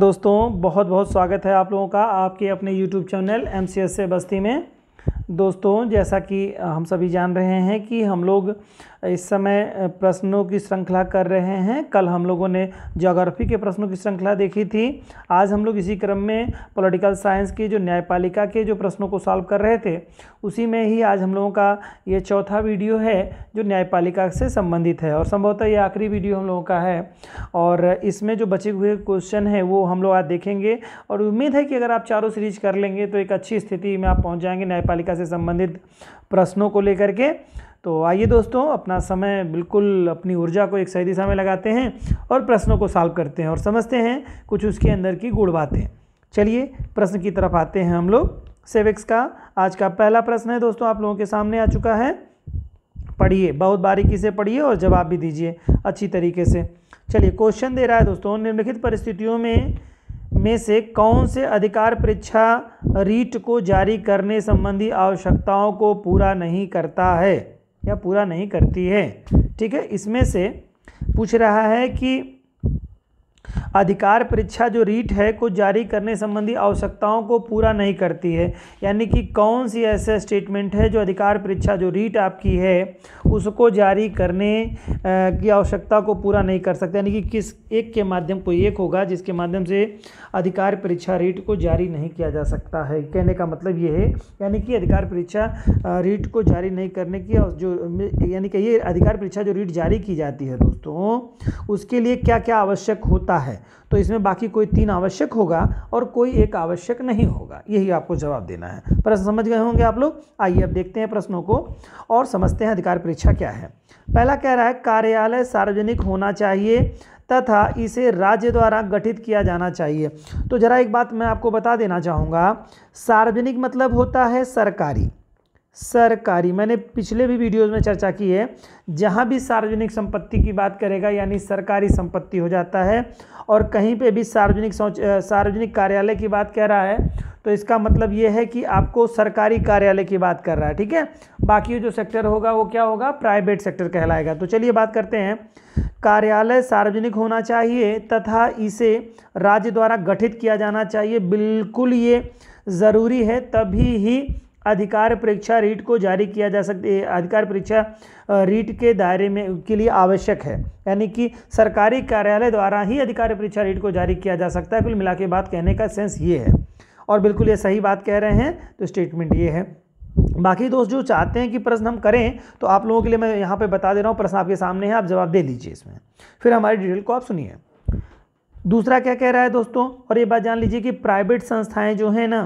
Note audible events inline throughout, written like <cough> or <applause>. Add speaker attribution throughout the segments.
Speaker 1: दोस्तों बहुत बहुत स्वागत है आप लोगों का आपके अपने YouTube चैनल एम से बस्ती में दोस्तों जैसा कि हम सभी जान रहे हैं कि हम लोग इस समय प्रश्नों की श्रृंखला कर रहे हैं कल हम लोगों ने जोग्राफी के प्रश्नों की श्रृंखला देखी थी आज हम लोग इसी क्रम में पॉलिटिकल साइंस के जो न्यायपालिका के जो प्रश्नों को सॉल्व कर रहे थे उसी में ही आज हम लोगों का ये चौथा वीडियो है जो न्यायपालिका से संबंधित है और संभवतः ये आखिरी वीडियो हम लोगों का है और इसमें जो बचे हुए क्वेश्चन हैं वो हम लोग आज देखेंगे और उम्मीद है कि अगर आप चारों सीरीज कर लेंगे तो एक अच्छी स्थिति में आप पहुँच जाएंगे न्यायपालिका से संबंधित प्रश्नों को लेकर के तो आइए दोस्तों अपना समय बिल्कुल अपनी ऊर्जा को एक सही दिशा में लगाते हैं और प्रश्नों को सॉल्व करते हैं और समझते हैं कुछ उसके अंदर की गुड़ बातें चलिए प्रश्न की तरफ आते हैं हम लोग सेविक्स का आज का पहला प्रश्न है दोस्तों आप लोगों के सामने आ चुका है पढ़िए बहुत बारीकी से पढ़िए और जवाब भी दीजिए अच्छी तरीके से चलिए क्वेश्चन दे रहा है दोस्तों निम्नलिखित परिस्थितियों में में से कौन से अधिकार परीक्षा रीट को जारी करने संबंधी आवश्यकताओं को पूरा नहीं करता है या पूरा नहीं करती है ठीक है इसमें से पूछ रहा है कि अधिकार परीक्षा जो रीट है को जारी करने संबंधी आवश्यकताओं को पूरा नहीं करती है यानी कि कौन सी ऐसा स्टेटमेंट है जो अधिकार परीक्षा जो रीट आपकी है उसको जारी करने की आवश्यकता को पूरा नहीं कर सकते यानी कि किस एक के माध्यम कोई एक होगा जिसके माध्यम से अधिकार परीक्षा रीट को जारी नहीं किया जा सकता है कहने का मतलब ये है यानी कि अधिकार परीक्षा रीट को जारी नहीं करने की जो यानी कि ये अधिकार परीक्षा जो रीट जारी की जाती है दोस्तों उसके लिए क्या क्या आवश्यक होता होता है तो इसमें बाकी कोई तीन आवश्यक होगा और कोई एक आवश्यक नहीं होगा यही आपको जवाब देना है प्रश्न समझ गए होंगे आप लोग आइए अब देखते हैं प्रश्नों को और समझते हैं अधिकार परीक्षा क्या है पहला कह रहा है कार्यालय सार्वजनिक होना चाहिए तथा इसे राज्य द्वारा गठित किया जाना चाहिए तो ज़रा एक बात मैं आपको बता देना चाहूँगा सार्वजनिक मतलब होता है सरकारी सरकारी मैंने पिछले भी वीडियोस में चर्चा की है जहाँ भी सार्वजनिक संपत्ति की बात करेगा यानी सरकारी संपत्ति हो जाता है और कहीं पे भी सार्वजनिक सार्वजनिक कार्यालय की बात कह रहा है तो इसका मतलब ये है कि आपको सरकारी कार्यालय की बात कर रहा है ठीक है बाकी जो सेक्टर होगा वो क्या होगा प्राइवेट सेक्टर कहलाएगा तो चलिए बात करते हैं कार्यालय सार्वजनिक होना चाहिए तथा इसे राज्य द्वारा गठित किया जाना चाहिए बिल्कुल ये ज़रूरी है तभी ही अधिकार परीक्षा रीट को जारी किया जा सकती है अधिकार परीक्षा रीट के दायरे में के लिए आवश्यक है यानी कि सरकारी कार्यालय द्वारा ही अधिकार परीक्षा रीट को जारी किया जा सकता है कुल मिला के बात कहने का सेंस ये है और बिल्कुल ये सही बात कह रहे हैं तो स्टेटमेंट ये है बाकी दोस्त जो चाहते हैं कि प्रश्न हम करें तो आप लोगों के लिए मैं यहाँ पे बता दे रहा हूँ प्रश्न आपके सामने है आप जवाब दे दीजिए इसमें फिर हमारी डिटेल को आप सुनिए दूसरा क्या कह रहा है दोस्तों और ये बात जान लीजिए कि प्राइवेट संस्थाएं जो हैं ना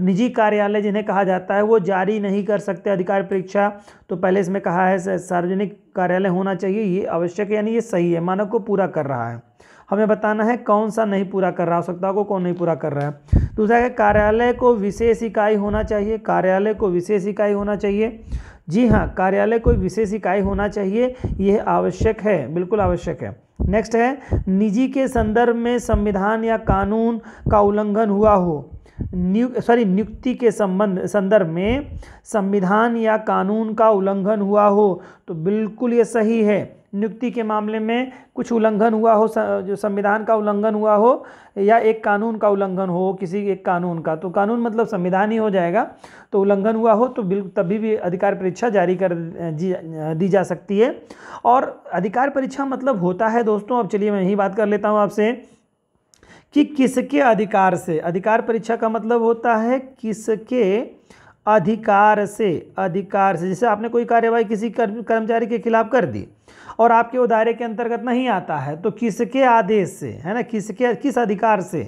Speaker 1: निजी कार्यालय जिन्हें कहा जाता है वो जारी नहीं कर सकते अधिकार परीक्षा तो पहले इसमें कहा है सार्वजनिक कार्यालय होना चाहिए ये आवश्यक है यानी ये सही है मानक को पूरा कर रहा है हमें बताना है कौन सा नहीं पूरा कर रहा आवश्यकता को कौन नहीं पूरा कर रहा है दूसरा क्या कार्यालय को विशेष इकाई होना चाहिए कार्यालय को विशेष इकाई होना चाहिए जी हाँ कार्यालय को विशेष इकाई होना चाहिए यह आवश्यक है बिल्कुल आवश्यक है नेक्स्ट है निजी के संदर्भ में संविधान या कानून का उल्लंघन हुआ हो न्यु सॉरी नियुक्ति के संबंध संदर्भ में संविधान या कानून का उल्लंघन हुआ हो तो बिल्कुल ये सही है नियुक्ति के मामले में कुछ उल्लंघन हुआ हो जो संविधान का उल्लंघन हुआ हो या एक कानून का उल्लंघन हो किसी एक कानून का तो कानून मतलब संविधान ही हो जाएगा तो उल्लंघन हुआ हो तो बिल तभी भी अधिकार परीक्षा जारी कर दी जा सकती है और अधिकार परीक्षा मतलब होता है दोस्तों अब चलिए मैं यही बात कर लेता हूँ आपसे कि किसके अधिकार से अधिकार परीक्षा का मतलब होता है किसके अधिकार से अधिकार से जैसे आपने कोई कार्यवाही किसी कर्मचारी के खिलाफ कर दी और आपके वो दायरे के अंतर्गत नहीं आता है तो किसके आदेश से है ना किसके किस अधिकार से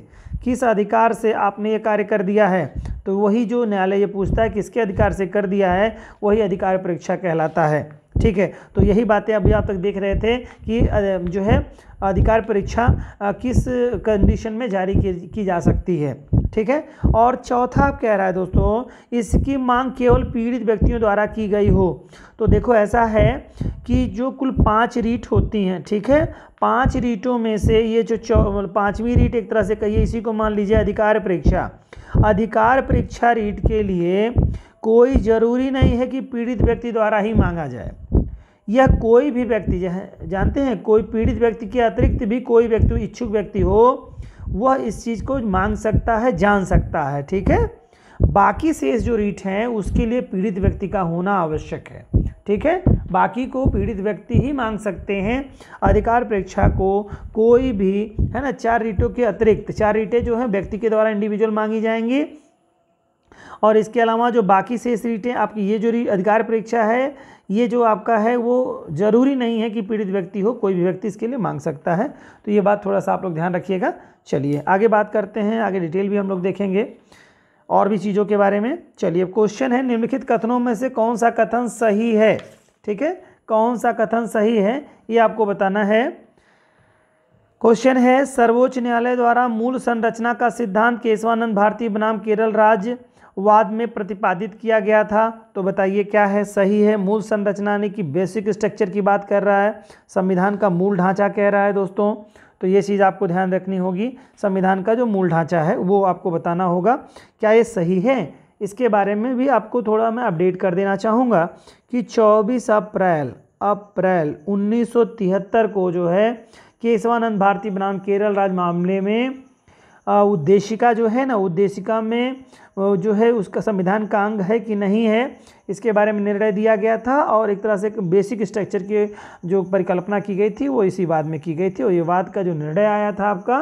Speaker 1: किस अधिकार से आपने ये कार्य कर दिया है तो वही जो न्यायालय ये पूछता है किसके अधिकार से कर दिया है वही अधिकार परीक्षा कहलाता है ठीक है तो यही बातें अभी आप तक देख रहे थे कि जो है अधिकार परीक्षा किस कंडीशन में जारी की जा सकती है ठीक है और चौथा कह रहा है दोस्तों इसकी मांग केवल पीड़ित व्यक्तियों द्वारा की गई हो तो देखो ऐसा है कि जो कुल पांच रीट होती हैं ठीक है पांच रीटों में से ये जो पांचवी रीट एक तरह से कहिए इसी को मान लीजिए अधिकार परीक्षा अधिकार परीक्षा रीट के लिए कोई जरूरी नहीं है कि पीड़ित व्यक्ति द्वारा ही मांगा जाए यह कोई भी व्यक्ति जानते हैं कोई पीड़ित व्यक्ति के अतिरिक्त भी कोई व्यक्ति इच्छुक व्यक्ति हो वह इस चीज़ को मांग सकता है जान सकता है ठीक है बाकी शेष जो रीट हैं उसके लिए पीड़ित व्यक्ति का होना आवश्यक है ठीक है बाकी को पीड़ित व्यक्ति ही मांग सकते हैं अधिकार परीक्षा को कोई भी है ना चार रीटों के अतिरिक्त चार रीटें जो हैं व्यक्ति के द्वारा इंडिविजुअल मांगी जाएंगी और इसके अलावा जो बाकी शेष रीटें आपकी ये जो री अधिकार परीक्षा है ये जो आपका है वो ज़रूरी नहीं है कि पीड़ित व्यक्ति हो कोई भी व्यक्ति इसके लिए मांग सकता है तो ये बात थोड़ा सा आप लोग ध्यान रखिएगा चलिए आगे बात करते हैं आगे डिटेल भी हम लोग देखेंगे और भी चीज़ों के बारे में चलिए अब क्वेश्चन है निम्नलिखित कथनों में से कौन सा कथन सही है ठीक है कौन सा कथन सही है ये आपको बताना है क्वेश्चन है सर्वोच्च न्यायालय द्वारा मूल संरचना का सिद्धांत केशवानंद भारती बनाम केरल राज्य वाद में प्रतिपादित किया गया था तो बताइए क्या है सही है मूल संरचना यानी कि बेसिक स्ट्रक्चर की बात कर रहा है संविधान का मूल ढांचा कह रहा है दोस्तों तो ये चीज़ आपको ध्यान रखनी होगी संविधान का जो मूल ढांचा है वो आपको बताना होगा क्या ये सही है इसके बारे में भी आपको थोड़ा मैं अपडेट कर देना चाहूँगा कि 24 अप्रैल अप्रैल 1973 को जो है केशवानंद भारती बनाम केरल राज मामले में उद्देशिका जो है ना उद्देशिका में जो है उसका संविधान का अंग है कि नहीं है इसके बारे में निर्णय दिया गया था और एक तरह से एक बेसिक स्ट्रक्चर के जो परिकल्पना की गई थी वो इसी वाद में की गई थी और ये वाद का जो निर्णय आया था आपका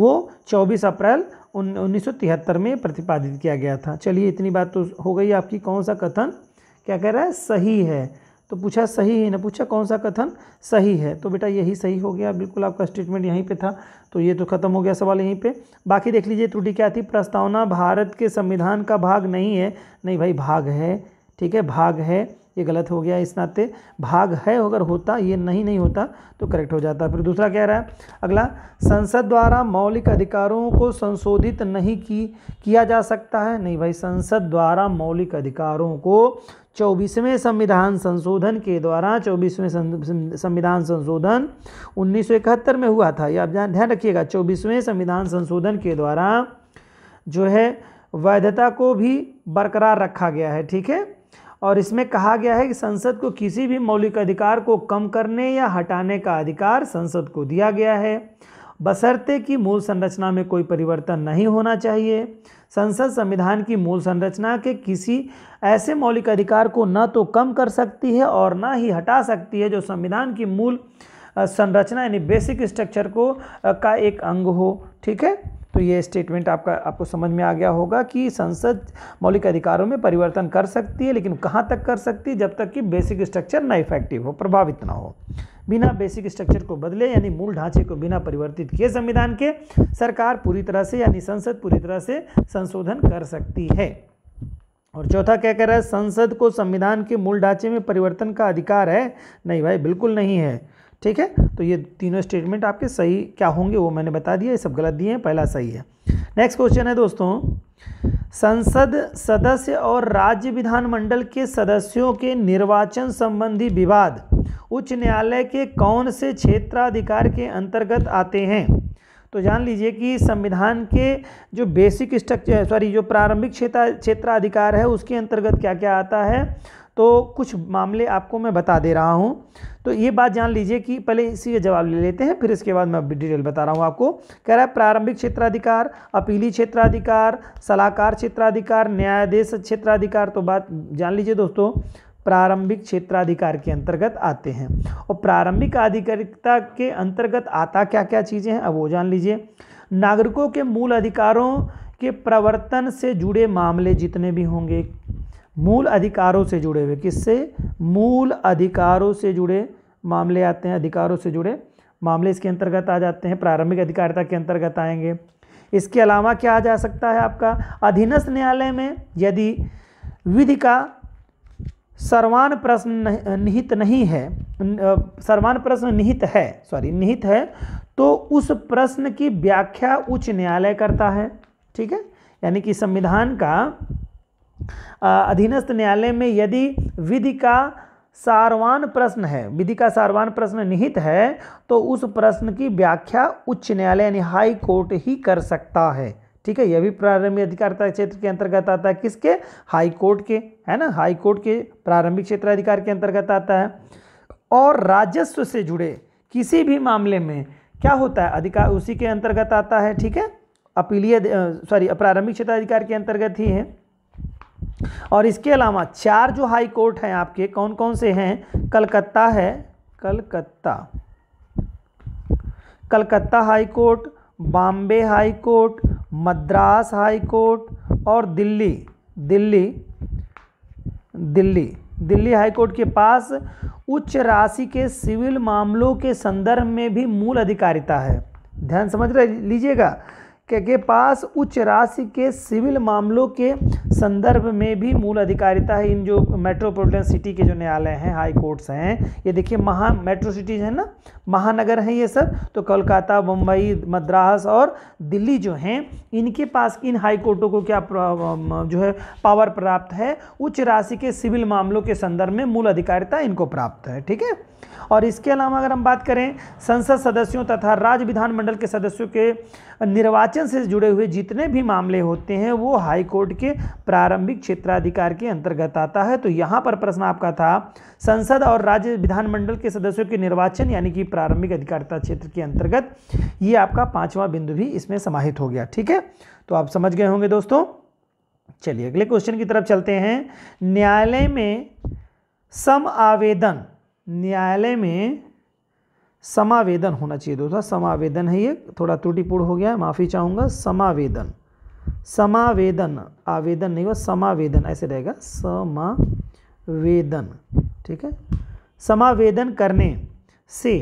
Speaker 1: वो 24 अप्रैल उन्नीस में प्रतिपादित किया गया था चलिए इतनी बात तो हो गई आपकी कौन सा कथन क्या कह रहा है सही है तो पूछा सही है ना पूछा कौन सा कथन सही है तो बेटा यही सही हो गया बिल्कुल आपका स्टेटमेंट यहीं पे था तो ये तो खत्म हो गया सवाल यहीं पे बाकी देख लीजिए त्रुटि क्या थी प्रस्तावना भारत के संविधान का भाग नहीं है नहीं भाई भाग है ठीक है भाग है ये गलत हो गया इस नाते भाग है अगर होता ये नहीं नहीं होता तो करेक्ट हो जाता फिर दूसरा कह रहा है अगला संसद द्वारा मौलिक अधिकारों को संशोधित नहीं की किया जा सकता है नहीं भाई संसद द्वारा मौलिक अधिकारों को चौबीसवें संविधान संशोधन के द्वारा चौबीसवें संविधान संशोधन 1971 में हुआ था यह आप ध्यान रखिएगा चौबीसवें संविधान संशोधन के द्वारा जो है वैधता को भी बरकरार रखा गया है ठीक है और इसमें कहा गया है कि संसद को किसी भी मौलिक अधिकार को कम करने या हटाने का अधिकार संसद को दिया गया है बसरते कि मूल संरचना में कोई परिवर्तन नहीं होना चाहिए संसद संविधान की मूल संरचना के किसी ऐसे मौलिक अधिकार को न तो कम कर सकती है और न ही हटा सकती है जो संविधान की मूल संरचना यानी बेसिक स्ट्रक्चर को का एक अंग हो ठीक है तो ये स्टेटमेंट आपका आपको समझ में आ गया होगा कि संसद मौलिक अधिकारों में परिवर्तन कर सकती है लेकिन कहाँ तक कर सकती है जब तक कि बेसिक स्ट्रक्चर ना इफेक्टिव हो प्रभावित ना हो बिना बेसिक स्ट्रक्चर को बदले यानी मूल ढांचे को बिना परिवर्तित किए संविधान के सरकार पूरी तरह से यानी संसद पूरी तरह से संशोधन कर सकती है और चौथा क्या कह रहा है संसद को संविधान के मूल ढांचे में परिवर्तन का अधिकार है नहीं भाई बिल्कुल नहीं है ठीक है तो ये तीनों स्टेटमेंट आपके सही क्या होंगे वो मैंने बता दिया ये सब गलत दिए हैं पहला सही है नेक्स्ट क्वेश्चन है दोस्तों संसद सदस्य और राज्य विधानमंडल के सदस्यों के निर्वाचन संबंधी विवाद उच्च न्यायालय के कौन से क्षेत्राधिकार के अंतर्गत आते हैं तो जान लीजिए कि संविधान के जो बेसिक स्ट्रक्चर सॉरी जो प्रारंभिक क्षेत्र क्षेत्राधिकार है उसके अंतर्गत क्या क्या आता है तो कुछ मामले आपको मैं बता दे रहा हूँ तो ये बात जान लीजिए कि पहले इसी जवाब ले लेते हैं फिर इसके बाद मैं डिटेल बता रहा हूँ आपको कह रहा है प्रारंभिक क्षेत्राधिकार अपीली क्षेत्राधिकार सलाहकार क्षेत्राधिकार न्यायाधीश क्षेत्राधिकार तो बात जान लीजिए दोस्तों प्रारंभिक क्षेत्राधिकार के अंतर्गत आते हैं और प्रारंभिक आधिकारिकता के अंतर्गत आता क्या क्या चीज़ें हैं अब वो जान लीजिए नागरिकों के मूल अधिकारों के प्रवर्तन से जुड़े मामले जितने भी होंगे मूल अधिकारों से जुड़े हुए किससे मूल अधिकारों से जुड़े मामले आते हैं अधिकारों से जुड़े मामले इसके अंतर्गत आ जाते हैं प्रारंभिक अधिकारिता के अंतर्गत आएंगे इसके अलावा क्या आ जा सकता है आपका अधीनस्थ न्यायालय में यदि विधि का सर्वान प्रश्न निहित नहीं है सर्वान प्रश्न निहित है सॉरी निहित है तो उस प्रश्न की व्याख्या उच्च न्यायालय करता है ठीक है यानी कि संविधान का अधीनस्थ न्यायालय में यदि विधि का सारवान प्रश्न है विधि का सारवान प्रश्न निहित है तो उस प्रश्न की व्याख्या उच्च न्यायालय यानी हाई कोर्ट ही कर सकता है ठीक है यह भी प्रारंभिक अधिकारता क्षेत्र के अंतर्गत आता है किसके हाई कोर्ट के है ना हाई कोर्ट के प्रारंभिक क्षेत्र अधिकार के अंतर्गत आता है और राजस्व से जुड़े किसी भी मामले में क्या होता है अधिकार उसी के अंतर्गत आता है ठीक है अपीलीय सॉरी प्रारंभिक क्षेत्र अधिकार के अंतर्गत ही है और इसके अलावा चार जो हाई कोर्ट हैं आपके कौन कौन से हैं कलकत्ता है Calcutta Calcutta high court Bombay high court Madras high court और दिल्ली दिल्ली दिल्ली दिल्ली हाई कोर्ट के पास उच्च राशि के सिविल मामलों के संदर्भ में भी मूल अधिकारिता है ध्यान समझ लीजिएगा के, के पास उच्च राशि के सिविल मामलों के संदर्भ में भी मूल अधिकारिता है इन जो मेट्रोपॉलिटन सिटी के जो न्यायालय हैं हाई कोर्ट्स हैं ये देखिए महा मेट्रो सिटीज हैं ना महानगर हैं ये सब तो कोलकाता मुंबई मद्रास और दिल्ली जो हैं इनके पास इन हाई कोर्टों को क्या जो है पावर प्राप्त है उच्च राशि के सिविल मामलों के संदर्भ में मूल अधिकारिता इनको प्राप्त है ठीक है और इसके अलावा अगर हम बात करें संसद सदस्यों तथा राज्य विधानमंडल के सदस्यों के निर्वाचन से जुड़े हुए जितने भी मामले होते हैं वो हाईकोर्ट के प्रारंभिक क्षेत्राधिकार के अंतर्गत आता है तो यहाँ पर प्रश्न आपका था संसद और राज्य विधानमंडल के सदस्यों के निर्वाचन यानी कि प्रारंभिक अधिकारिता क्षेत्र के अंतर्गत ये आपका पांचवा बिंदु भी इसमें समाहित हो गया ठीक है तो आप समझ गए होंगे दोस्तों चलिए अगले क्वेश्चन की तरफ चलते हैं न्यायालय में सम आवेदन न्यायालय में समावेदन होना चाहिए दोस्तों समावेदन है ये थोड़ा त्रुटिपूर्ण हो गया है माफ़ी चाहूँगा समावेदन समावेदन आवेदन नहीं हुआ समावेदन ऐसे रहेगा समावेदन ठीक है समावेदन करने से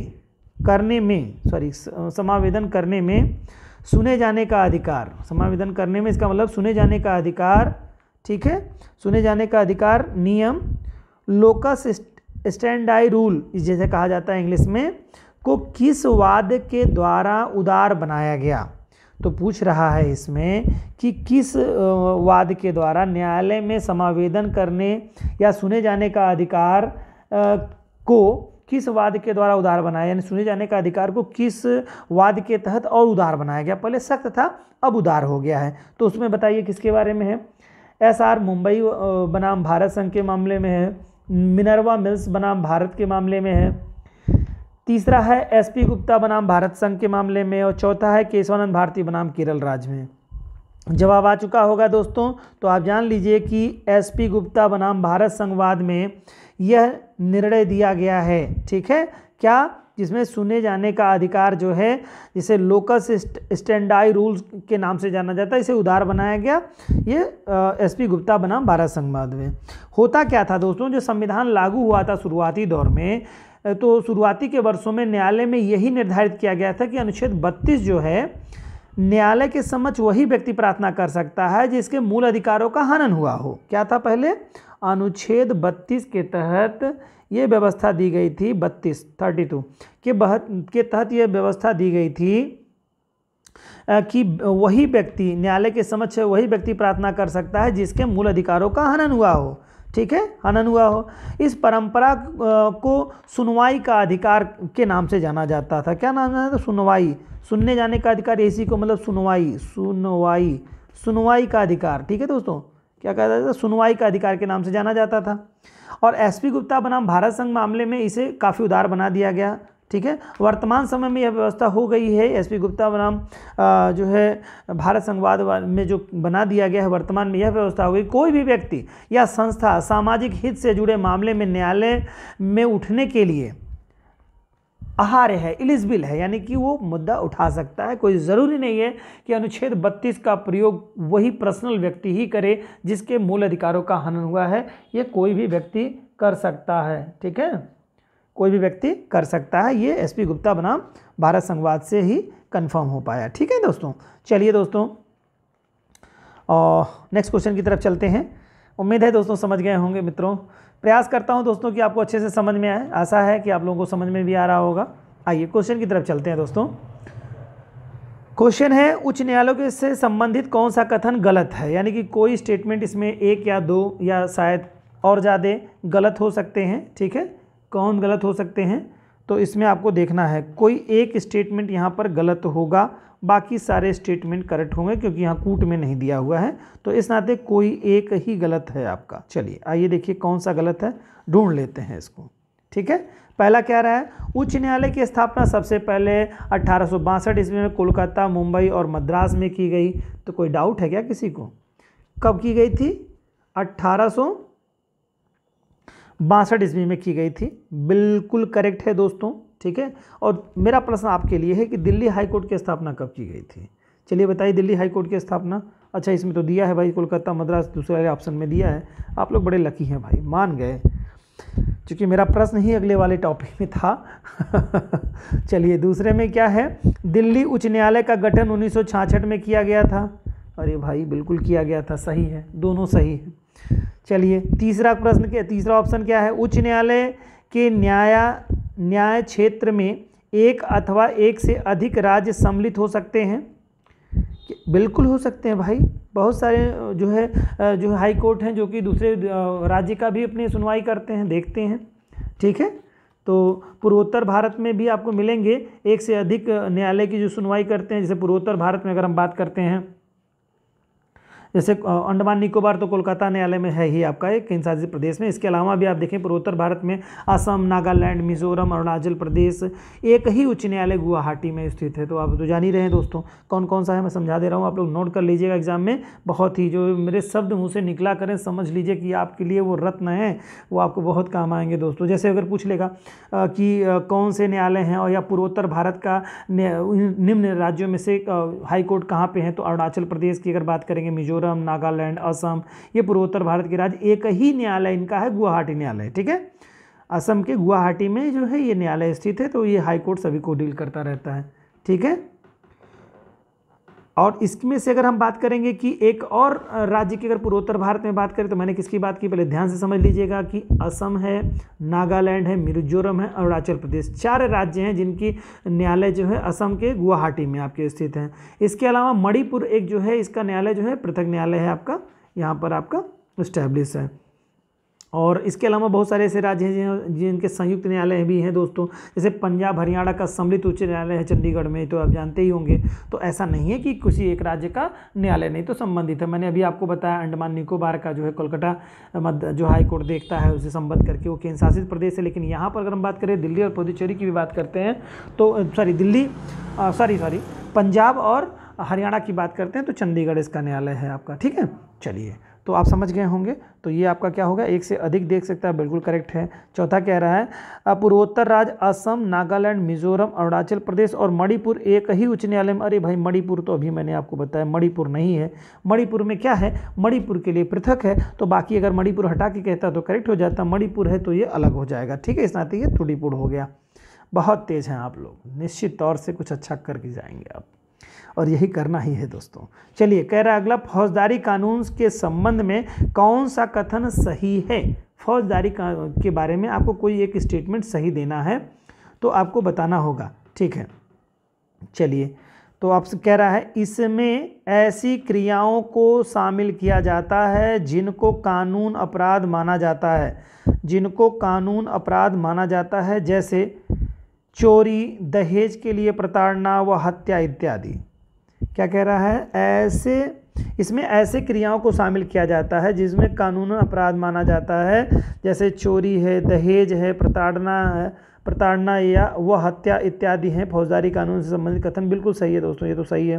Speaker 1: करने में सॉरी समावेदन करने में सुने जाने का अधिकार समावेदन करने में इसका मतलब सुने जाने का अधिकार ठीक है सुने जाने का अधिकार नियम लोका स्टैंड आई रूल जैसे कहा जाता है इंग्लिश में को किस वाद के द्वारा उदार बनाया गया तो पूछ रहा है इसमें कि किस वाद के द्वारा न्यायालय में समावेदन करने या सुने जाने का अधिकार को किस वाद के द्वारा उदार बनाया यानी सुने जाने का अधिकार को किस वाद के तहत और उदार बनाया गया पहले सख्त था अब उदार हो गया है तो उसमें बताइए किसके बारे में है एस आर मुंबई बनाम भारत संघ के मामले में है मिनरवा मिल्स बनाम भारत के मामले में है तीसरा है एसपी गुप्ता बनाम भारत संघ के मामले में और चौथा है केशवानंद भारती बनाम केरल राज्य में जवाब आ चुका होगा दोस्तों तो आप जान लीजिए कि एसपी गुप्ता बनाम भारत संघवाद में यह निर्णय दिया गया है ठीक है क्या जिसमें सुने जाने का अधिकार जो है जिसे लोकस स्टैंडाई रूल्स के नाम से जाना जाता है इसे उधार बनाया गया ये एस पी गुप्ता बनाम भारत संवाद में होता क्या था दोस्तों जो संविधान लागू हुआ था शुरुआती दौर में तो शुरुआती के वर्षों में न्यायालय में यही निर्धारित किया गया था कि अनुच्छेद बत्तीस जो है न्यायालय के समक्ष वही व्यक्ति प्रार्थना कर सकता है जिसके मूल अधिकारों का हनन हुआ हो क्या था पहले अनुच्छेद 32 के तहत ये व्यवस्था दी गई थी बत्तीस थर्टी टू के बह के तहत ये व्यवस्था दी गई थी कि वही व्यक्ति न्यायालय के समक्ष वही व्यक्ति प्रार्थना कर सकता है जिसके मूल अधिकारों का हनन हुआ हो ठीक है हनन हुआ हो इस परंपरा को सुनवाई का अधिकार के नाम से जाना जाता था क्या नाम जाना था सुनवाई सुनने जाने का अधिकार इसी को मतलब सुनवाई सुनवाई सुनवाई का अधिकार ठीक है दोस्तों क्या कहा जाता था सुनवाई का अधिकार के नाम से जाना जाता था और पी गुप्ता बनाम भारत संघ मामले में इसे काफ़ी उदार बना दिया गया ठीक है वर्तमान समय में यह व्यवस्था हो गई है एसपी गुप्ता बनाम जो है भारत संघवाद में जो बना दिया गया है वर्तमान में यह व्यवस्था हो गई कोई भी व्यक्ति या संस्था सामाजिक हित से जुड़े मामले में न्यायालय में उठने के लिए आहार्य है इलिजिबिल है यानी कि वो मुद्दा उठा सकता है कोई ज़रूरी नहीं है कि अनुच्छेद 32 का प्रयोग वही पर्सनल व्यक्ति ही करे जिसके मूल अधिकारों का हनन हुआ है ये कोई भी व्यक्ति कर सकता है ठीक है कोई भी व्यक्ति कर सकता है ये एसपी गुप्ता बनाम भारत संवाद से ही कंफर्म हो पाया ठीक है दोस्तों चलिए दोस्तों नेक्स्ट क्वेश्चन की तरफ चलते हैं उम्मीद है दोस्तों समझ गए होंगे मित्रों प्रयास करता हूँ दोस्तों कि आपको अच्छे से समझ में आए आशा है कि आप लोगों को समझ में भी आ रहा होगा आइए क्वेश्चन की तरफ चलते हैं दोस्तों क्वेश्चन है उच्च न्यायालय के से संबंधित कौन सा कथन गलत है यानी कि कोई स्टेटमेंट इसमें एक या दो या शायद और ज़्यादा गलत हो सकते हैं ठीक है कौन गलत हो सकते हैं तो इसमें आपको देखना है कोई एक स्टेटमेंट यहाँ पर गलत होगा बाकी सारे स्टेटमेंट करेक्ट होंगे क्योंकि यहाँ कूट में नहीं दिया हुआ है तो इस नाते कोई एक ही गलत है आपका चलिए आइए देखिए कौन सा गलत है ढूंढ लेते हैं इसको ठीक है पहला क्या रहा है उच्च न्यायालय की स्थापना सबसे पहले अट्ठारह ईस्वी में कोलकाता मुंबई और मद्रास में की गई तो कोई डाउट है क्या किसी को कब की गई थी अट्ठारह बासठ ईस्वी में की गई थी बिल्कुल करेक्ट है दोस्तों ठीक है और मेरा प्रश्न आपके लिए है कि दिल्ली हाई कोर्ट की स्थापना कब की गई थी चलिए बताइए दिल्ली हाई कोर्ट की स्थापना अच्छा इसमें तो दिया है भाई कोलकाता मद्रास दूसरे ऑप्शन में दिया है आप लोग बड़े लकी हैं भाई मान गए क्योंकि मेरा प्रश्न ही अगले वाले टॉपिक में था <laughs> चलिए दूसरे में क्या है दिल्ली उच्च न्यायालय का गठन उन्नीस में किया गया था अरे भाई बिल्कुल किया गया था सही है दोनों सही है चलिए तीसरा प्रश्न क्या तीसरा ऑप्शन क्या है उच्च न्यायालय के न्याया न्याय क्षेत्र में एक अथवा एक से अधिक राज्य सम्मिलित हो सकते हैं बिल्कुल हो सकते हैं भाई बहुत सारे जो है जो हाई कोर्ट हैं जो कि दूसरे राज्य का भी अपनी सुनवाई करते हैं देखते हैं ठीक है तो पूर्वोत्तर भारत में भी आपको मिलेंगे एक से अधिक न्यायालय की जो सुनवाई करते हैं जैसे पूर्वोत्तर भारत में अगर हम बात करते हैं जैसे अंडमान निकोबार तो कोलकाता न्यायालय में है ही आपका एक केंद्र शासित प्रदेश में इसके अलावा भी आप देखें पूर्वोत्तर भारत में असम नागालैंड मिजोरम अरुणाचल प्रदेश एक ही उच्च न्यायालय गुवाहाटी में स्थित है तो आप तो जान ही रहे हैं दोस्तों कौन कौन सा है मैं समझा दे रहा हूँ आप लोग नोट कर लीजिएगा एग्जाम में बहुत ही जो मेरे शब्द मुँह से निकला करें समझ लीजिए कि आपके लिए वो रत्न है वो आपको बहुत काम आएंगे दोस्तों जैसे अगर पूछ लेगा कि कौन से न्यायालय हैं और या पूर्वोत्तर भारत का निम्न राज्यों में से हाईकोर्ट कहाँ पर हैं तो अरुणाचल प्रदेश की अगर बात करेंगे मिजोरम मिजोरम नागालैंड असम ये पूर्वोत्तर भारत के राज्य एक ही न्यायालय इनका है गुवाहाटी न्यायालय ठीक है असम के गुवाहाटी में जो है ये न्यायालय स्थित है तो ये हाईकोर्ट सभी को डील करता रहता है ठीक है और इसमें से अगर हम बात करेंगे कि एक और राज्य की अगर पूर्वोत्तर भारत में बात करें तो मैंने किसकी बात की पहले ध्यान से समझ लीजिएगा कि असम है नागालैंड है मिजोरम है अरुणाचल प्रदेश चार राज्य हैं जिनकी न्यायालय जो है असम के गुवाहाटी में आपके स्थित हैं इसके अलावा मणिपुर एक जो है इसका न्यायालय जो है पृथक न्यायालय है आपका यहाँ पर आपका इस्टेब्लिश है और इसके अलावा बहुत सारे ऐसे राज्य हैं जिनके संयुक्त न्यायालय भी हैं दोस्तों जैसे पंजाब हरियाणा का सम्मिलित उच्च न्यायालय है चंडीगढ़ में तो आप जानते ही होंगे तो ऐसा नहीं है कि किसी एक राज्य का न्यायालय नहीं तो संबंधित है मैंने अभी आपको बताया अंडमान निकोबार का जो है कोलकाता जो हाईकोर्ट देखता है उसे संबद्ध करके वो केंद्र शासित प्रदेश है लेकिन यहाँ पर अगर हम बात करें दिल्ली और पुदुचेरी की भी बात करते हैं तो sorry Delhi sorry sorry Punjab और हरियाणा की बात करते हैं तो चंडीगढ़ इसका न्यायालय है आपका ठीक है चलिए तो आप समझ गए होंगे तो ये आपका क्या होगा एक से अधिक देख सकता है बिल्कुल करेक्ट है चौथा कह रहा है पूर्वोत्तर राज्य असम नागालैंड मिजोरम अरुणाचल प्रदेश और मणिपुर एक ही उच्च न्यायालय में अरे भाई मणिपुर तो अभी मैंने आपको बताया मणिपुर नहीं है मणिपुर में क्या है मणिपुर के लिए पृथक है तो बाकी अगर मणिपुर हटा के कहता तो करेक्ट हो जाता मणिपुर है तो ये अलग हो जाएगा ठीक है इस नाते ये तुड़ीपुर हो गया बहुत तेज़ हैं आप लोग निश्चित तौर से कुछ अच्छा करके जाएंगे आप और यही करना ही है दोस्तों चलिए कह रहा अगला फौजदारी कानून के संबंध में कौन सा कथन सही है फौजदारी के बारे में आपको कोई एक स्टेटमेंट सही देना है तो आपको बताना होगा ठीक है चलिए तो आपसे कह रहा है इसमें ऐसी क्रियाओं को शामिल किया जाता है जिनको कानून अपराध माना जाता है जिनको कानून अपराध माना जाता है जैसे चोरी दहेज के लिए प्रताड़ना व हत्या इत्यादि क्या कह रहा है ऐसे इसमें ऐसे क्रियाओं को शामिल किया जाता है जिसमें कानून अपराध माना जाता है जैसे चोरी है दहेज है प्रताड़ना है प्रताड़ना या वह हत्या इत्यादि हैं फौजदारी कानून से संबंधित कथन बिल्कुल सही है दोस्तों ये तो सही है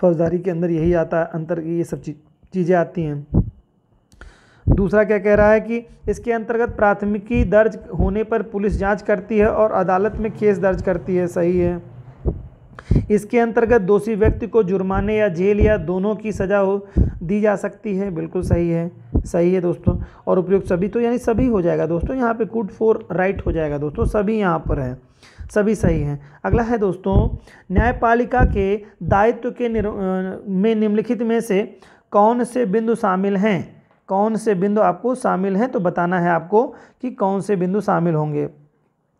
Speaker 1: फौजदारी के अंदर यही आता है अंतर ये सब चीज़ें आती हैं दूसरा क्या कह रहा है कि इसके अंतर्गत प्राथमिकी दर्ज होने पर पुलिस जांच करती है और अदालत में केस दर्ज करती है सही है इसके अंतर्गत दोषी व्यक्ति को जुर्माने या जेल या दोनों की सज़ा हो दी जा सकती है बिल्कुल सही है सही है दोस्तों और उपयुक्त सभी तो यानी सभी हो जाएगा दोस्तों यहाँ पे गुड फॉर राइट हो जाएगा दोस्तों सभी यहाँ पर है सभी सही हैं अगला है दोस्तों न्यायपालिका के दायित्व के में निम्नलिखित में से कौन से बिंदु शामिल हैं कौन से बिंदु आपको शामिल हैं तो बताना है आपको कि कौन से बिंदु शामिल होंगे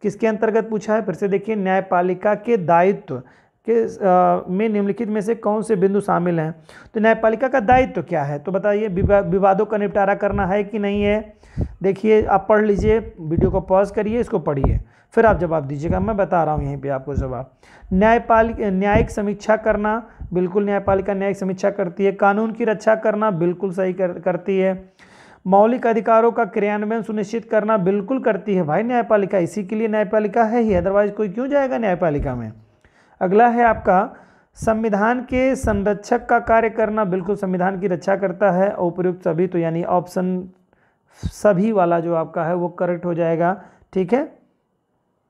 Speaker 1: किसके अंतर्गत पूछा है फिर से देखिए न्यायपालिका के दायित्व के में निम्नलिखित में से कौन से बिंदु शामिल हैं तो न्यायपालिका का दायित्व तो क्या है तो बताइए विवादों का निपटारा करना है कि नहीं है देखिए आप पढ़ लीजिए वीडियो को पॉज करिए इसको पढ़िए फिर आप जवाब दीजिएगा मैं बता रहा हूँ यहीं पे आपको जवाब न्यायपालिक न्यायिक समीक्षा करना बिल्कुल न्यायपालिका न्यायिक समीक्षा करती है कानून की रक्षा करना बिल्कुल सही कर, करती है मौलिक अधिकारों का क्रियान्वयन सुनिश्चित करना बिल्कुल करती है भाई न्यायपालिका इसी के लिए न्यायपालिका है ही अदरवाइज कोई क्यों जाएगा न्यायपालिका में अगला है आपका संविधान के संरक्षक का कार्य करना बिल्कुल संविधान की रक्षा करता है उपयुक्त सभी तो यानी ऑप्शन सभी वाला जो आपका है वो करेक्ट हो जाएगा ठीक है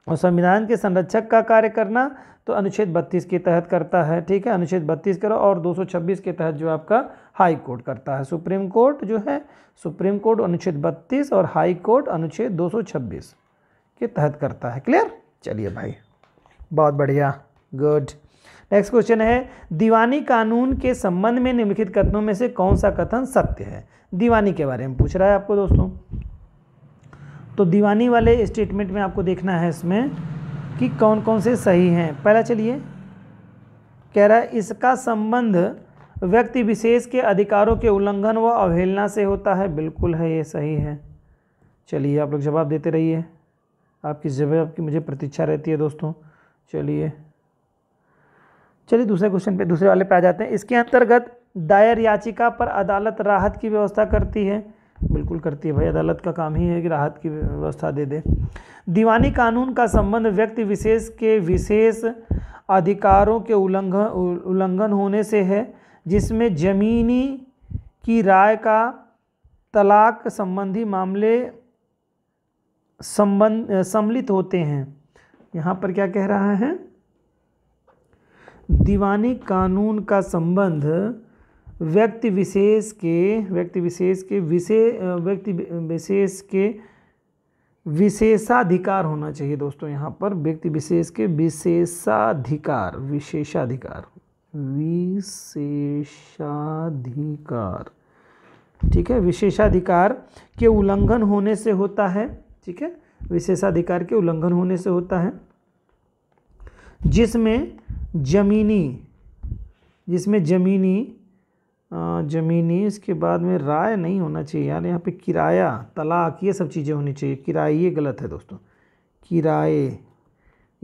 Speaker 1: और संविधान के संरक्षक का कार्य करना तो अनुच्छेद 32 के तहत करता है ठीक है अनुच्छेद 32 करो और 226 के तहत जो आपका हाई कोर्ट करता है सुप्रीम कोर्ट जो है सुप्रीम कोर्ट अनुच्छेद 32 और हाई कोर्ट अनुच्छेद 226 के तहत करता है क्लियर चलिए भाई बहुत बढ़िया गुड नेक्स्ट क्वेश्चन है दीवानी कानून के संबंध में निम्नलिखित कथनों में से कौन सा कथन सत्य है दीवानी के बारे में पूछ रहा है आपको दोस्तों तो दीवानी वाले स्टेटमेंट में आपको देखना है इसमें कि कौन कौन से सही हैं पहला चलिए कह रहा है इसका संबंध व्यक्ति विशेष के अधिकारों के उल्लंघन व अवहेलना से होता है बिल्कुल है ये सही है चलिए आप लोग जवाब देते रहिए आपकी जवाब की मुझे प्रतीक्षा रहती है दोस्तों चलिए चलिए दूसरे क्वेश्चन पे दूसरे वाले पे आ जाते हैं इसके अंतर्गत दायर याचिका पर अदालत राहत की व्यवस्था करती है बिल्कुल करती है भाई अदालत का काम ही है कि राहत की व्यवस्था दे दे दीवानी कानून का संबंध व्यक्ति विशेष के विशेष अधिकारों के उल्लंघन उल्लंघन होने से है जिसमें जमीनी की राय का तलाक संबंधी मामले संबंध सम्मिलित होते हैं यहाँ पर क्या कह रहा है दीवानी कानून का संबंध व्यक्ति विशेष के व्यक्ति विशेष के विशेष व्यक्ति विशेष के विशेषाधिकार होना चाहिए दोस्तों यहाँ पर व्यक्ति विशेष के विशेषाधिकार विशेषाधिकार विशेषाधिकार ठीक है विशेषाधिकार के उल्लंघन होने से होता है ठीक है विशेषाधिकार के उल्लंघन होने से होता है जिसमें जमीनी जिसमें जमीनी ज़मीनी इसके बाद में राय नहीं होना चाहिए यार यहाँ पे किराया तलाक ये सब चीज़ें होनी चाहिए किराए ये गलत है दोस्तों किराए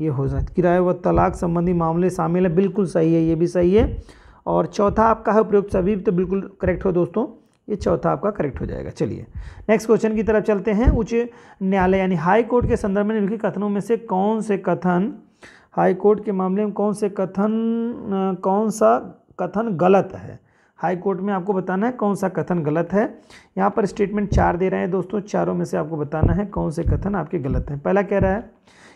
Speaker 1: ये हो जाए किराए व तलाक संबंधी मामले शामिल है बिल्कुल सही है ये भी सही है और चौथा आपका है उपयुक्त सभी तो बिल्कुल करेक्ट हो दोस्तों ये चौथा आपका करेक्ट हो जाएगा चलिए नेक्स्ट क्वेश्चन की तरफ चलते हैं उच्च न्यायालय यानी हाई कोर्ट के संदर्भ में निम्नलिखित कथनों में से कौन से कथन हाई कोर्ट के मामले में कौन से कथन कौन सा कथन गलत है हाई कोर्ट में आपको बताना है कौन सा कथन गलत है यहाँ पर स्टेटमेंट चार दे रहे हैं दोस्तों चारों में से आपको बताना है कौन से कथन आपके गलत हैं पहला कह रहा है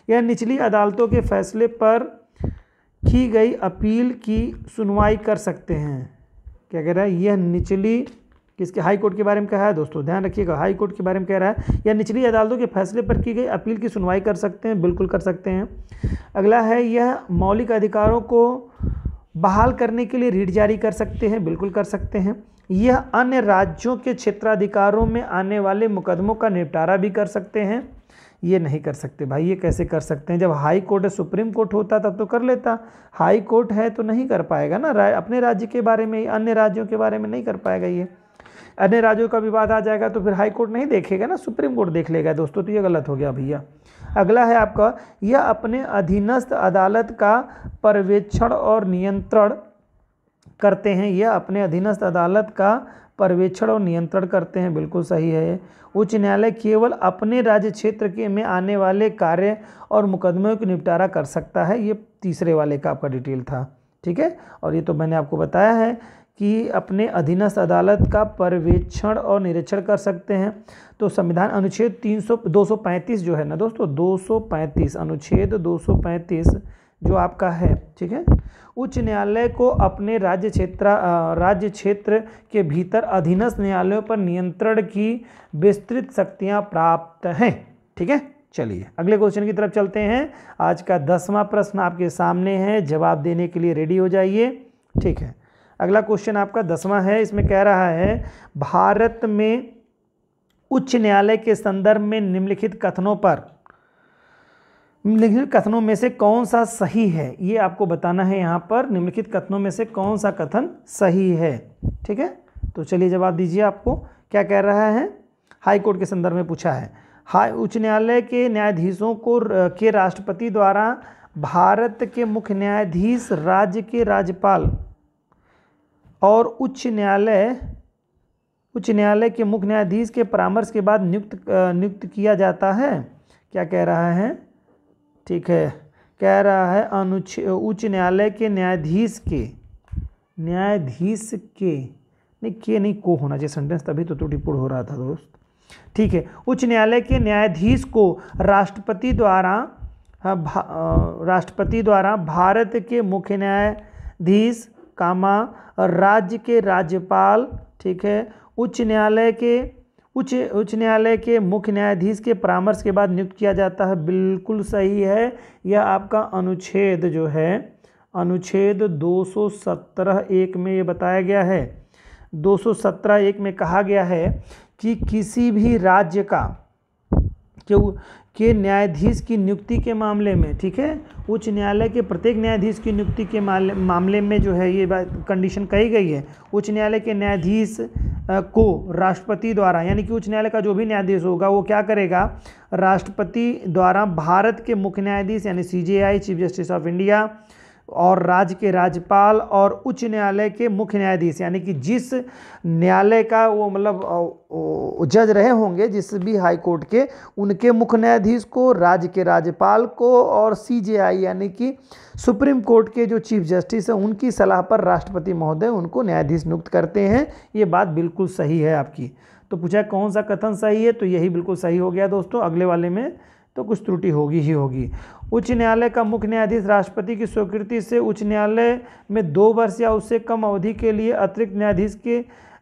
Speaker 1: यह निचली अदालतों के फैसले पर की गई अपील की सुनवाई कर सकते हैं क्या कह रहा है यह निचली किसके हाई कोर्ट के बारे में कहा है दोस्तों ध्यान रखिएगा हाई कोर्ट के बारे में कह रहा है या निचली अदालतों के फैसले पर की गई अपील की सुनवाई कर सकते हैं बिल्कुल कर सकते हैं अगला है यह मौलिक अधिकारों को बहाल करने के लिए रीट जारी कर सकते हैं बिल्कुल कर सकते हैं यह अन्य राज्यों के क्षेत्राधिकारों में आने वाले मुकदमों का निपटारा भी कर सकते हैं ये नहीं कर सकते भाई ये कैसे कर सकते हैं जब हाई कोर्ट है सुप्रीम कोर्ट होता तब तो कर लेता हाई कोर्ट है तो नहीं कर पाएगा ना रा, अपने राज्य के बारे में अन्य राज्यों के बारे में नहीं कर पाएगा ये अन्य राज्यों का विवाद आ जाएगा तो फिर हाई कोर्ट नहीं देखेगा ना सुप्रीम कोर्ट देख लेगा दोस्तों तो ये गलत हो गया भैया अगला है आपका यह अपने अधीनस्थ अदालत का पर्यवेक्षण और नियंत्रण करते हैं यह अपने अधीनस्थ अदालत का पर्यवेक्षण और नियंत्रण करते हैं बिल्कुल सही है उच्च न्यायालय केवल अपने राज्य क्षेत्र के में आने वाले कार्य और मुकदमों का निपटारा कर सकता है ये तीसरे वाले का आपका डिटेल था ठीक है और ये तो मैंने आपको बताया है कि अपने अधीनस्थ अदालत का पर्यवेक्षण और निरीक्षण कर सकते हैं तो संविधान अनुच्छेद तीन सौ जो है ना दोस्तों 235 अनुच्छेद 235 जो आपका है ठीक है उच्च न्यायालय को अपने राज्य क्षेत्र राज्य क्षेत्र के भीतर अधीनस्थ न्यायालयों पर नियंत्रण की विस्तृत शक्तियाँ प्राप्त हैं ठीक है चलिए अगले क्वेश्चन की तरफ चलते हैं आज का दसवां प्रश्न आपके सामने है जवाब देने के लिए रेडी हो जाइए ठीक है अगला क्वेश्चन आपका दसवां है इसमें कह रहा है भारत में उच्च न्यायालय के संदर्भ में निम्नलिखित कथनों पर निम्नलिखित कथनों में से कौन सा सही है ये आपको बताना है यहाँ पर निम्नलिखित कथनों में से कौन सा कथन सही है ठीक है तो चलिए जवाब दीजिए आपको क्या कह रहा है हाई कोर्ट के संदर्भ में पूछा है हाई उच्च न्यायालय के न्यायाधीशों को के राष्ट्रपति द्वारा भारत के मुख्य न्यायाधीश राज्य के राज्यपाल और उच्च न्यायालय उच्च न्यायालय के मुख्य न्यायाधीश के परामर्श के बाद नियुक्त नियुक्त किया जाता है क्या कह रहा है ठीक है कह रहा है अनुच्छ उच्च न्यायालय के न्यायाधीश के न्यायाधीश के नहीं के नहीं को होना चाहिए सेंटेंस तभी तो त्रुटिपूर्ण हो रहा था दोस्त ठीक है उच्च न्यायालय के न्यायाधीश को राष्ट्रपति द्वारा हाँ, राष्ट्रपति द्वारा भारत के मुख्य न्यायाधीश कामा राज्य के राज्यपाल ठीक है उच्च न्यायालय के उच्च उच्च न्यायालय के मुख्य न्यायाधीश के परामर्श के बाद नियुक्त किया जाता है बिल्कुल सही है यह आपका अनुच्छेद जो है अनुच्छेद 217 एक में ये बताया गया है 217 एक में कहा गया है कि किसी भी राज्य का क्यों के न्यायाधीश की नियुक्ति के मामले में ठीक है उच्च न्यायालय के प्रत्येक न्यायाधीश की नियुक्ति के मामले में जो है ये बात कंडीशन कही गई है उच्च न्यायालय के न्यायाधीश को राष्ट्रपति द्वारा यानी कि उच्च न्यायालय का जो भी न्यायाधीश होगा वो क्या करेगा राष्ट्रपति द्वारा भारत के मुख्य न्यायाधीश यानी C chief justice of India और राज्य के राज्यपाल और उच्च न्यायालय के मुख्य न्यायाधीश यानी कि जिस न्यायालय का वो मतलब जज रहे होंगे जिस भी हाई कोर्ट के उनके मुख्य न्यायाधीश को राज्य के राज्यपाल को और सीजेआई यानी कि सुप्रीम कोर्ट के जो चीफ जस्टिस हैं उनकी सलाह पर राष्ट्रपति महोदय उनको न्यायाधीश नियुक्त करते हैं ये बात बिल्कुल सही है आपकी तो पूछा कौन सा कथन सही है तो यही बिल्कुल सही हो गया दोस्तों अगले वाले में तो कुछ त्रुटि होगी ही होगी उच्च न्यायालय का मुख्य न्यायाधीश राष्ट्रपति की स्वीकृति से उच्च न्यायालय में दो वर्ष या उससे कम अवधि के लिए अतिरिक्त न्यायाधीश के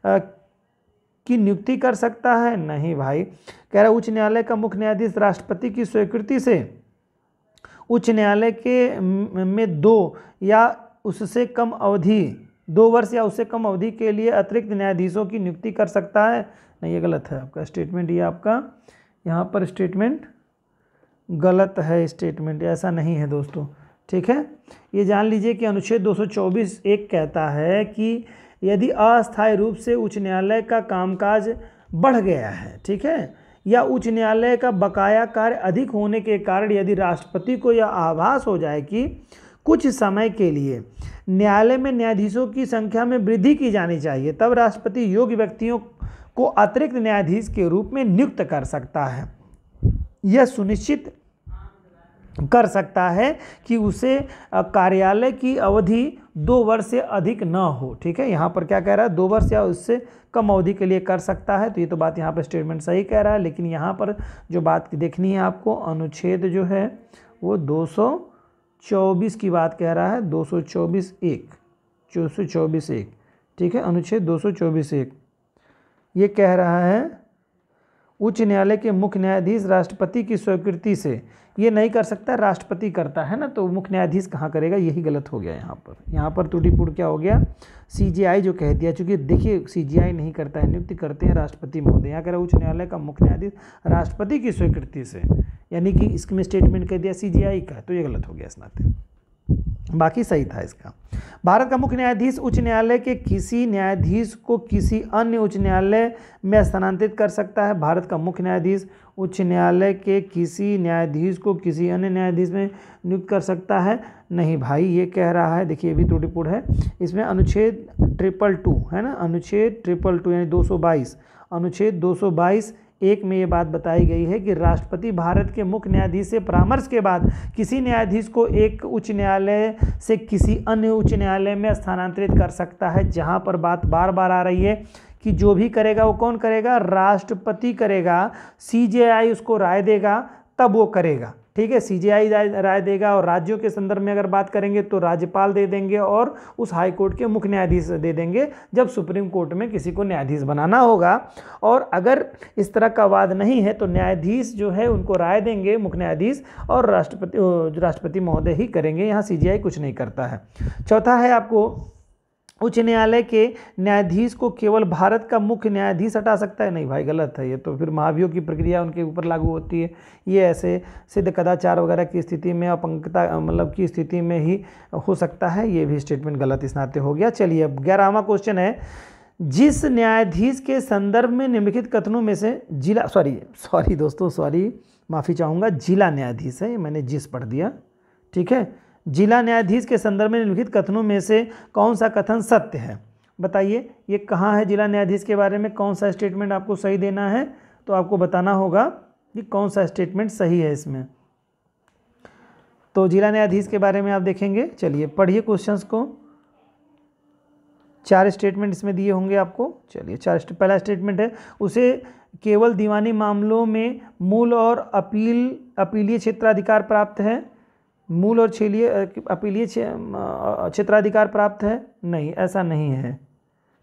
Speaker 1: आ, की नियुक्ति कर सकता है नहीं भाई कह रहा उच्च न्यायालय का मुख्य न्यायाधीश राष्ट्रपति की स्वीकृति से उच्च न्यायालय के में दो या उससे कम अवधि दो वर्ष या उससे कम अवधि के लिए अतिरिक्त न्यायाधीशों की नियुक्ति कर सकता है नहीं ये गलत है आपका स्टेटमेंट ये आपका यहाँ पर स्टेटमेंट गलत है स्टेटमेंट ऐसा नहीं है दोस्तों ठीक है ये जान लीजिए कि अनुच्छेद 224 एक कहता है कि यदि अस्थायी रूप से उच्च न्यायालय का कामकाज बढ़ गया है ठीक है या उच्च न्यायालय का बकाया कार्य अधिक होने के कारण यदि राष्ट्रपति को यह आभास हो जाए कि कुछ समय के लिए न्यायालय में न्यायाधीशों की संख्या में वृद्धि की जानी चाहिए तब राष्ट्रपति योग्य व्यक्तियों को अतिरिक्त न्यायाधीश के रूप में नियुक्त कर सकता है यह सुनिश्चित कर सकता है कि उसे कार्यालय की अवधि दो वर्ष से अधिक न हो ठीक है यहाँ पर क्या कह रहा है दो वर्ष या उससे कम अवधि के लिए कर सकता है तो ये तो बात यहाँ पर स्टेटमेंट सही कह रहा है लेकिन यहाँ पर जो बात देखनी है आपको अनुच्छेद जो है वो 224 की बात कह रहा है 224 एक चौबीस एक ठीक है अनुच्छेद 224 एक ये कह रहा है उच्च न्यायालय के मुख्य न्यायाधीश राष्ट्रपति की स्वीकृति से ये नहीं कर सकता राष्ट्रपति करता है ना तो मुख्य न्यायाधीश कहाँ करेगा यही गलत हो गया यहाँ पर यहाँ पर त्रुटिपूर्ण क्या हो गया सीजीआई जो कह दिया चूँकि देखिए सीजीआई नहीं करता है नियुक्ति करते हैं राष्ट्रपति महोदय यहाँ कह रहा उच्च न्यायालय का मुख्य न्यायाधीश राष्ट्रपति की स्वीकृति से यानी कि इसमें स्टेटमेंट कह दिया सी का तो ये गलत हो गया इस नाते बाकी सही था इसका भारत का मुख्य न्यायाधीश उच्च न्यायालय के किसी न्यायाधीश को किसी अन्य उच्च न्यायालय में स्थानांतरित कर सकता है भारत का मुख्य न्यायाधीश उच्च न्यायालय के किसी न्यायाधीश को किसी अन्य न्यायाधीश में नियुक्त कर सकता है नहीं भाई ये कह रहा है देखिए भी त्रुटिपूर्ण है इसमें अनुच्छेद ट्रिपल टू है ना अनुच्छेद ट्रिपल टू यानी दो अनुच्छेद दो एक में ये बात बताई गई है कि राष्ट्रपति भारत के मुख्य न्यायाधीश से परामर्श के बाद किसी न्यायाधीश को एक उच्च न्यायालय से किसी अन्य उच्च न्यायालय में स्थानांतरित कर सकता है जहाँ पर बात बार बार आ रही है कि जो भी करेगा वो कौन करेगा राष्ट्रपति करेगा सी उसको राय देगा तब वो करेगा ठीक है सीजेआई राय देगा और राज्यों के संदर्भ में अगर बात करेंगे तो राज्यपाल दे देंगे और उस हाई कोर्ट के मुख्य न्यायाधीश दे देंगे जब सुप्रीम कोर्ट में किसी को न्यायाधीश बनाना होगा और अगर इस तरह का वाद नहीं है तो न्यायाधीश जो है उनको राय देंगे मुख्य न्यायाधीश और राष्ट्रपति राष्ट्रपति महोदय ही करेंगे यहाँ सी कुछ नहीं करता है चौथा है आपको उच्च न्यायालय के न्यायाधीश को केवल भारत का मुख्य न्यायाधीश हटा सकता है नहीं भाई गलत है ये तो फिर महाभियोग की प्रक्रिया उनके ऊपर लागू होती है ये ऐसे सिद्ध कदाचार वगैरह की स्थिति में अपंगता मतलब की स्थिति में ही हो सकता है ये भी स्टेटमेंट गलत इस नाते हो गया चलिए अब ग्यारहवा क्वेश्चन है जिस न्यायाधीश के संदर्भ में निम्नलिखित कथनों में से जिला सॉरी सॉरी दोस्तों सॉरी माफ़ी चाहूँगा जिला न्यायाधीश है मैंने जिस पढ़ दिया ठीक है जिला न्यायाधीश के संदर्भ में निम्नलिखित कथनों में से कौन सा कथन सत्य है बताइए ये कहाँ है जिला न्यायाधीश के बारे में कौन सा स्टेटमेंट आपको सही देना है तो आपको बताना होगा कि कौन सा स्टेटमेंट सही है इसमें तो जिला न्यायाधीश के बारे में आप देखेंगे चलिए पढ़िए क्वेश्चंस को चार स्टेटमेंट इसमें दिए होंगे आपको चलिए चार पहला स्टेटमेंट है उसे केवल दीवानी मामलों में मूल और अपील अपीलीय क्षेत्राधिकार प्राप्त है मूल और छीलिए अपीलीय क्षेत्राधिकार प्राप्त है नहीं ऐसा नहीं है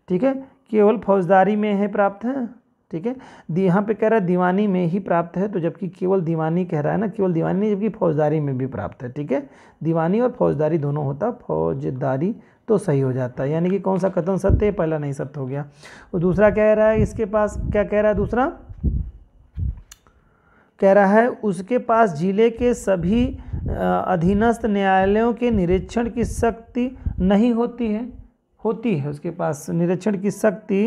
Speaker 1: ठीक है केवल फौजदारी में है प्राप्त है ठीक है यहाँ पे कह रहा है दीवानी में ही प्राप्त है तो जबकि केवल दीवानी कह रहा है ना केवल दीवानी नहीं जबकि फौजदारी में भी प्राप्त है ठीक है दीवानी और फौजदारी दोनों होता फौजदारी तो सही हो जाता है यानी कि कौन सा कथन सत्य है पहला नहीं सत्य हो गया और दूसरा कह रहा है इसके पास क्या कह रहा है दूसरा कह रहा है उसके पास जिले के सभी अधीनस्थ न्यायालयों के निरीक्षण की शक्ति नहीं होती है होती है उसके पास निरीक्षण की शक्ति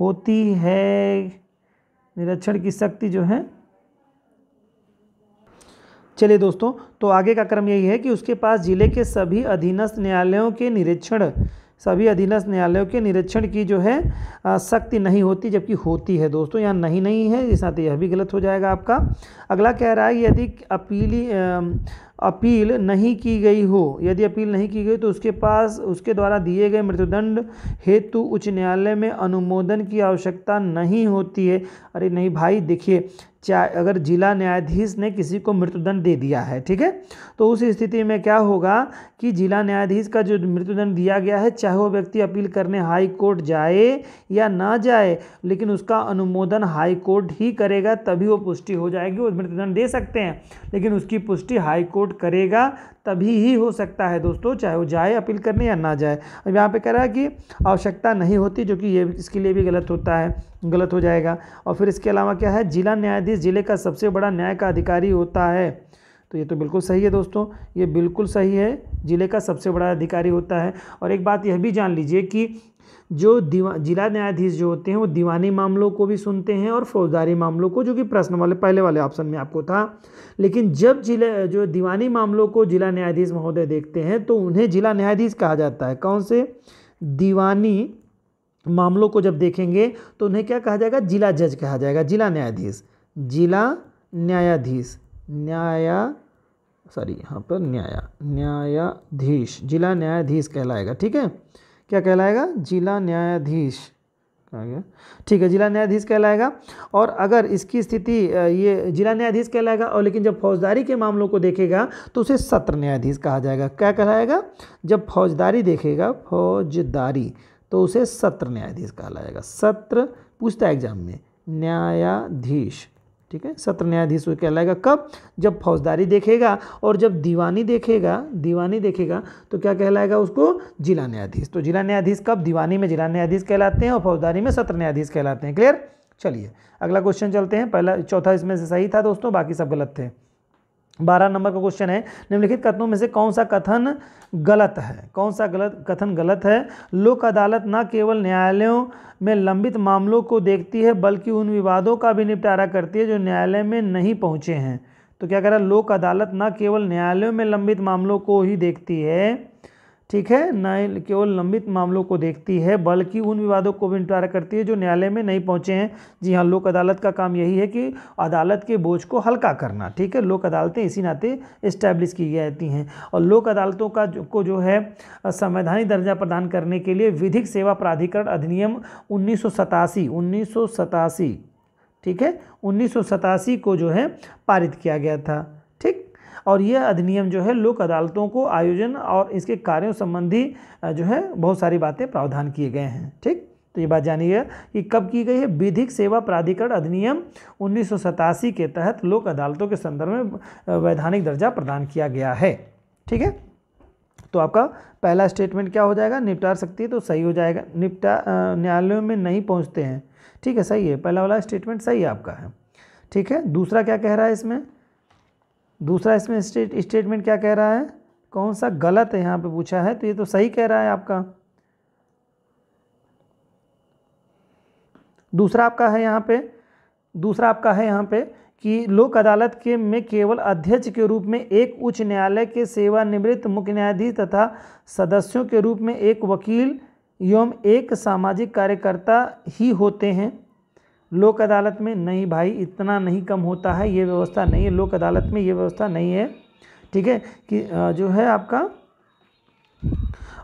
Speaker 1: होती है निरीक्षण की शक्ति जो है चलिए दोस्तों तो आगे का क्रम यही है कि उसके पास जिले के सभी अधीनस्थ न्यायालयों के निरीक्षण सभी अधीनस्थ न्यायालयों के निरीक्षण की जो है शक्ति नहीं होती जबकि होती है दोस्तों यहाँ नहीं नहीं है इस साथ यह भी गलत हो जाएगा आपका अगला कह रहा है यदि अपीली अपील नहीं की गई हो यदि अपील नहीं की गई तो उसके पास उसके द्वारा दिए गए मृत्युदंड हेतु उच्च न्यायालय में अनुमोदन की आवश्यकता नहीं होती है अरे नहीं भाई देखिए चाहे अगर जिला न्यायाधीश ने किसी को मृत्युदंड दे दिया है ठीक है तो उस स्थिति में क्या होगा कि जिला न्यायाधीश का जो मृत्युदंड दिया गया है चाहे वो व्यक्ति अपील करने हाई कोर्ट जाए या ना जाए लेकिन उसका अनुमोदन हाई कोर्ट ही करेगा तभी वो पुष्टि हो जाएगी वो मृत्युदंड दे सकते हैं लेकिन उसकी पुष्टि हाई कोर्ट करेगा तभी ही हो सकता है दोस्तों चाहे वो जाए अपील करने या ना जाए अब यहाँ पे कह रहा है कि आवश्यकता नहीं होती जो कि ये इसके लिए भी गलत होता है गलत हो जाएगा और फिर इसके अलावा क्या है जिला न्यायाधीश जिले का सबसे बड़ा न्याय का अधिकारी होता है तो ये तो बिल्कुल सही है दोस्तों ये बिल्कुल सही है ज़िले का सबसे बड़ा अधिकारी होता है और एक बात यह भी जान लीजिए कि जो दीवा जिला न्यायाधीश जो होते हैं वो दीवानी मामलों को भी सुनते हैं और फौजदारी मामलों को जो कि प्रश्न वाले पहले वाले ऑप्शन में आपको था लेकिन जब जिले जो दीवानी मामलों को जिला न्यायाधीश महोदय देखते हैं तो उन्हें जिला न्यायाधीश कहा जाता है कौन से दीवानी मामलों को जब देखेंगे तो उन्हें क्या कहा जाएगा जिला जज कहा जाएगा जिला न्यायाधीश जिला न्यायाधीश न्याया सॉरी यहाँ पर न्याया न्यायाधीश जिला न्यायाधीश कहलाएगा ठीक है क्या कहलाएगा जिला न्यायाधीश कहा गया ठीक है जिला न्यायाधीश कहलाएगा और अगर इसकी स्थिति ये जिला न्यायाधीश कहलाएगा और लेकिन जब फौजदारी के मामलों को देखेगा तो उसे सत्र न्यायाधीश कहा जाएगा क्या कहलाएगा जब फौजदारी देखेगा फौजदारी तो उसे सत्र न्यायाधीश कहलाएगा सत्र पूछता है एग्जाम में न्यायाधीश ठीक है सत्र न्यायाधीश वो कहलाएगा कब जब फौजदारी देखेगा और जब दीवानी देखेगा दीवानी देखेगा तो क्या कहलाएगा उसको जिला न्यायाधीश तो जिला न्यायाधीश कब दीवानी में जिला न्यायाधीश कहलाते हैं और फौजदारी में सत्र न्यायाधीश कहलाते हैं क्लियर चलिए अगला क्वेश्चन चलते हैं पहला चौथा इसमें से सही था दोस्तों बाकी सब गलत थे बारह नंबर का क्वेश्चन है निम्नलिखित कथनों में से कौन सा कथन गलत है कौन सा गलत कथन गलत है लोक अदालत न केवल न्यायालयों में लंबित मामलों को देखती है बल्कि उन विवादों का भी निपटारा करती है जो न्यायालय में नहीं पहुँचे हैं तो क्या कह रहा है लोक अदालत न केवल न्यायालयों में लंबित मामलों को ही देखती है ठीक है न केवल लंबित मामलों को देखती है बल्कि उन विवादों को भी निपटारा करती है जो न्यायालय में नहीं पहुंचे हैं जी हाँ लोक अदालत का काम यही है कि अदालत के बोझ को हल्का करना ठीक है लोक अदालतें इसी नाते इस्टेब्लिश की जाती हैं और लोक अदालतों का जो, को जो है संवैधानिक दर्जा प्रदान करने के लिए विधिक सेवा प्राधिकरण अधिनियम उन्नीस सौ ठीक है उन्नीस को जो है पारित किया गया था और यह अधिनियम जो है लोक अदालतों को आयोजन और इसके कार्यों संबंधी जो है बहुत सारी बातें प्रावधान किए गए हैं ठीक तो ये बात जानिए कि कब की गई है विधिक सेवा प्राधिकरण अधिनियम उन्नीस के तहत लोक अदालतों के संदर्भ में वैधानिक दर्जा प्रदान किया गया है ठीक है तो आपका पहला स्टेटमेंट क्या हो जाएगा निपटा सकती है तो सही हो जाएगा निपटा न्यायालयों में नहीं पहुंचते हैं ठीक है सही है पहला वाला स्टेटमेंट सही आपका है ठीक है दूसरा क्या कह रहा है इसमें दूसरा इसमें स्टेटमेंट क्या कह रहा है कौन सा गलत है यहाँ पे पूछा है तो ये तो सही कह रहा है आपका दूसरा आपका है यहाँ पे दूसरा आपका है यहाँ पे कि लोक अदालत के में केवल अध्यक्ष के रूप में एक उच्च न्यायालय के सेवानिवृत्त मुख्य न्यायाधीश तथा सदस्यों के रूप में एक वकील एवं एक सामाजिक कार्यकर्ता ही होते हैं लोक अदालत में नहीं भाई इतना नहीं कम होता है ये व्यवस्था नहीं है लोक अदालत में ये व्यवस्था नहीं है ठीक है कि जो है आपका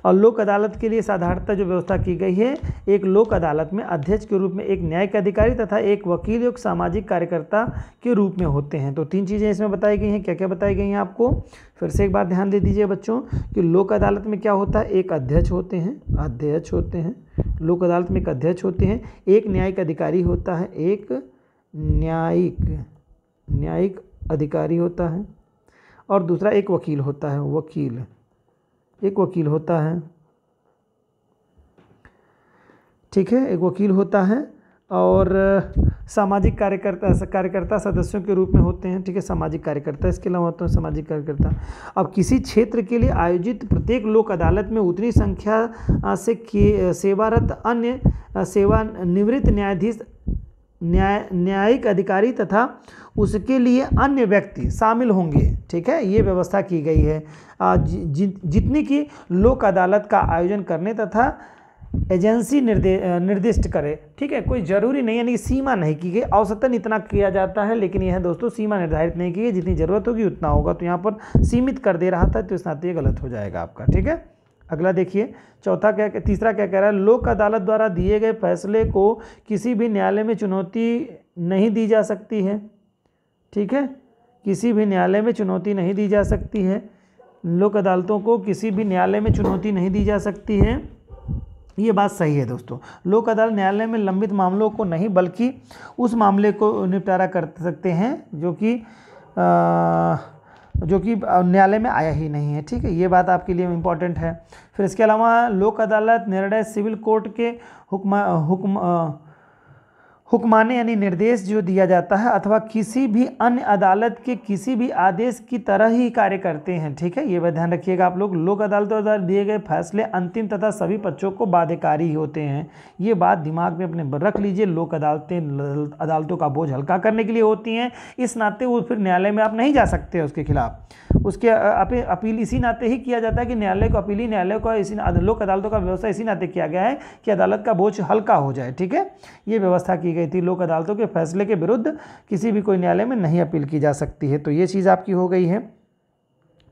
Speaker 1: और लोक अदालत के लिए साधारणतः जो व्यवस्था की गई है एक लोक अदालत में अध्यक्ष के रूप में एक न्यायिक अधिकारी तथा एक वकील एक सामाजिक कार्यकर्ता के रूप में होते हैं तो तीन चीज़ें इसमें बताई गई हैं क्या क्या बताई गई हैं आपको फिर से एक बार ध्यान दे दीजिए बच्चों कि लोक अदालत में क्या होता है एक अध्यक्ष होते हैं अध्यक्ष होते हैं लोक अदालत में एक अध्यक्ष होते हैं एक न्यायिक अधिकारी होता है एक न्यायिक न्यायिक अधिकारी होता है और दूसरा एक वकील होता है वकील एक वकील होता है ठीक है एक वकील होता है और सामाजिक कार्यकर्ता कार्यकर्ता सदस्यों के रूप में होते हैं ठीक है सामाजिक कार्यकर्ता इसके अलावा होते तो हैं सामाजिक कार्यकर्ता अब किसी क्षेत्र के लिए आयोजित प्रत्येक लोक अदालत में उतनी संख्या से सेवारत अन्य सेवानिवृत्त न्यायाधीश न्याय न्यायिक अधिकारी तथा उसके लिए अन्य व्यक्ति शामिल होंगे ठीक है ये व्यवस्था की गई है जि, जि, जितनी की लोक अदालत का आयोजन करने तथा एजेंसी निर्दे निर्दिष्ट करे ठीक है कोई ज़रूरी नहीं यानी सीमा नहीं की गई औसतन इतना किया जाता है लेकिन यह दोस्तों सीमा निर्धारित नहीं की गई जितनी ज़रूरत होगी उतना होगा तो यहाँ पर सीमित कर दे रहा था तो इस नाते गलत हो जाएगा आपका ठीक है अगला देखिए चौथा क्या तीसरा क्या कह रहा है लोक अदालत द्वारा दिए गए फैसले को किसी भी न्यायालय में चुनौती नहीं दी जा सकती है ठीक है किसी भी न्यायालय में चुनौती नहीं दी जा सकती है लोक अदालतों को किसी भी न्यायालय में चुनौती नहीं दी जा सकती है ये बात सही है दोस्तों लोक अदालत न्यायालय में लंबित मामलों को नहीं बल्कि उस मामले को निपटारा कर सकते हैं जो कि जो कि न्यायालय में आया ही नहीं है ठीक है ये बात आपके लिए इम्पॉर्टेंट है फिर इसके अलावा लोक अदालत निर्णय सिविल कोर्ट के हुक्म हुक्म हुक्माने यानी निर्देश जो दिया जाता है अथवा किसी भी अन्य अदालत के किसी भी आदेश की तरह ही कार्य करते हैं ठीक है ये भी ध्यान रखिएगा आप लोग लोक अदालतों द्वारा दिए गए फैसले अंतिम तथा सभी पक्षों को बाध्यकारी होते हैं ये बात दिमाग में अपने रख लीजिए लोक अदालतें अदालतों का बोझ हल्का करने के लिए होती हैं इस नाते वो फिर न्यायालय में आप नहीं जा सकते उसके खिलाफ उसके अपील इसी नाते ही किया जाता है कि न्यायालय को अपीली न्यायालय को इसी लोक अदालतों का व्यवस्था इसी नाते किया गया है कि अदालत का बोझ हल्का हो जाए ठीक है ये व्यवस्था की गई थी लोक अदालतों के फैसले के विरुद्ध किसी भी कोई न्यायालय में नहीं अपील की जा सकती है तो ये चीज़ आपकी हो गई है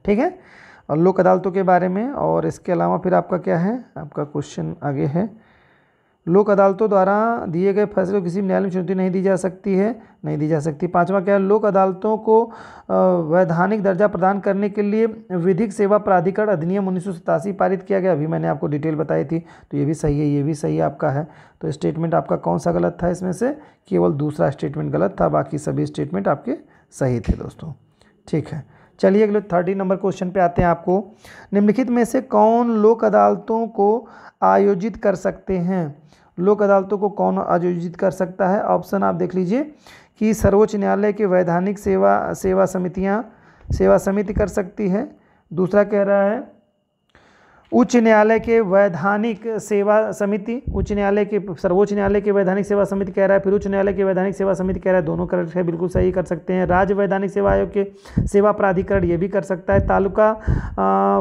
Speaker 1: ठीक है और लोक अदालतों के बारे में और इसके अलावा फिर आपका क्या है आपका क्वेश्चन आगे है लोक अदालतों द्वारा दिए गए फैसले किसी भी न्यायालय में चुनौती नहीं दी जा सकती है नहीं दी जा सकती पांचवा क्या है लोक अदालतों को वैधानिक दर्जा प्रदान करने के लिए विधिक सेवा प्राधिकरण अधिनियम उन्नीस पारित किया गया अभी मैंने आपको डिटेल बताई थी तो ये भी सही है ये भी सही है आपका है तो स्टेटमेंट आपका कौन सा गलत था इसमें से केवल दूसरा स्टेटमेंट गलत था बाकी सभी स्टेटमेंट आपके सही थे दोस्तों ठीक है चलिए अगले थर्टी नंबर क्वेश्चन पे आते हैं आपको निम्नलिखित में से कौन लोक अदालतों को आयोजित कर सकते हैं लोक अदालतों को कौन आयोजित कर सकता है ऑप्शन आप देख लीजिए कि सर्वोच्च न्यायालय के वैधानिक सेवा सेवा समितियाँ सेवा समिति कर सकती है दूसरा कह रहा है उच्च न्यायालय के वैधानिक सेवा समिति उच्च न्यायालय के सर्वोच्च न्यायालय के वैधानिक सेवा समिति कह रहा है फिर उच्च न्यायालय के वैधानिक सेवा समिति कह रहा है दोनों है बिल्कुल सही कर सकते हैं राज्य वैधानिक सेवा आयोग के सेवा प्राधिकरण ये भी कर सकता है तालुका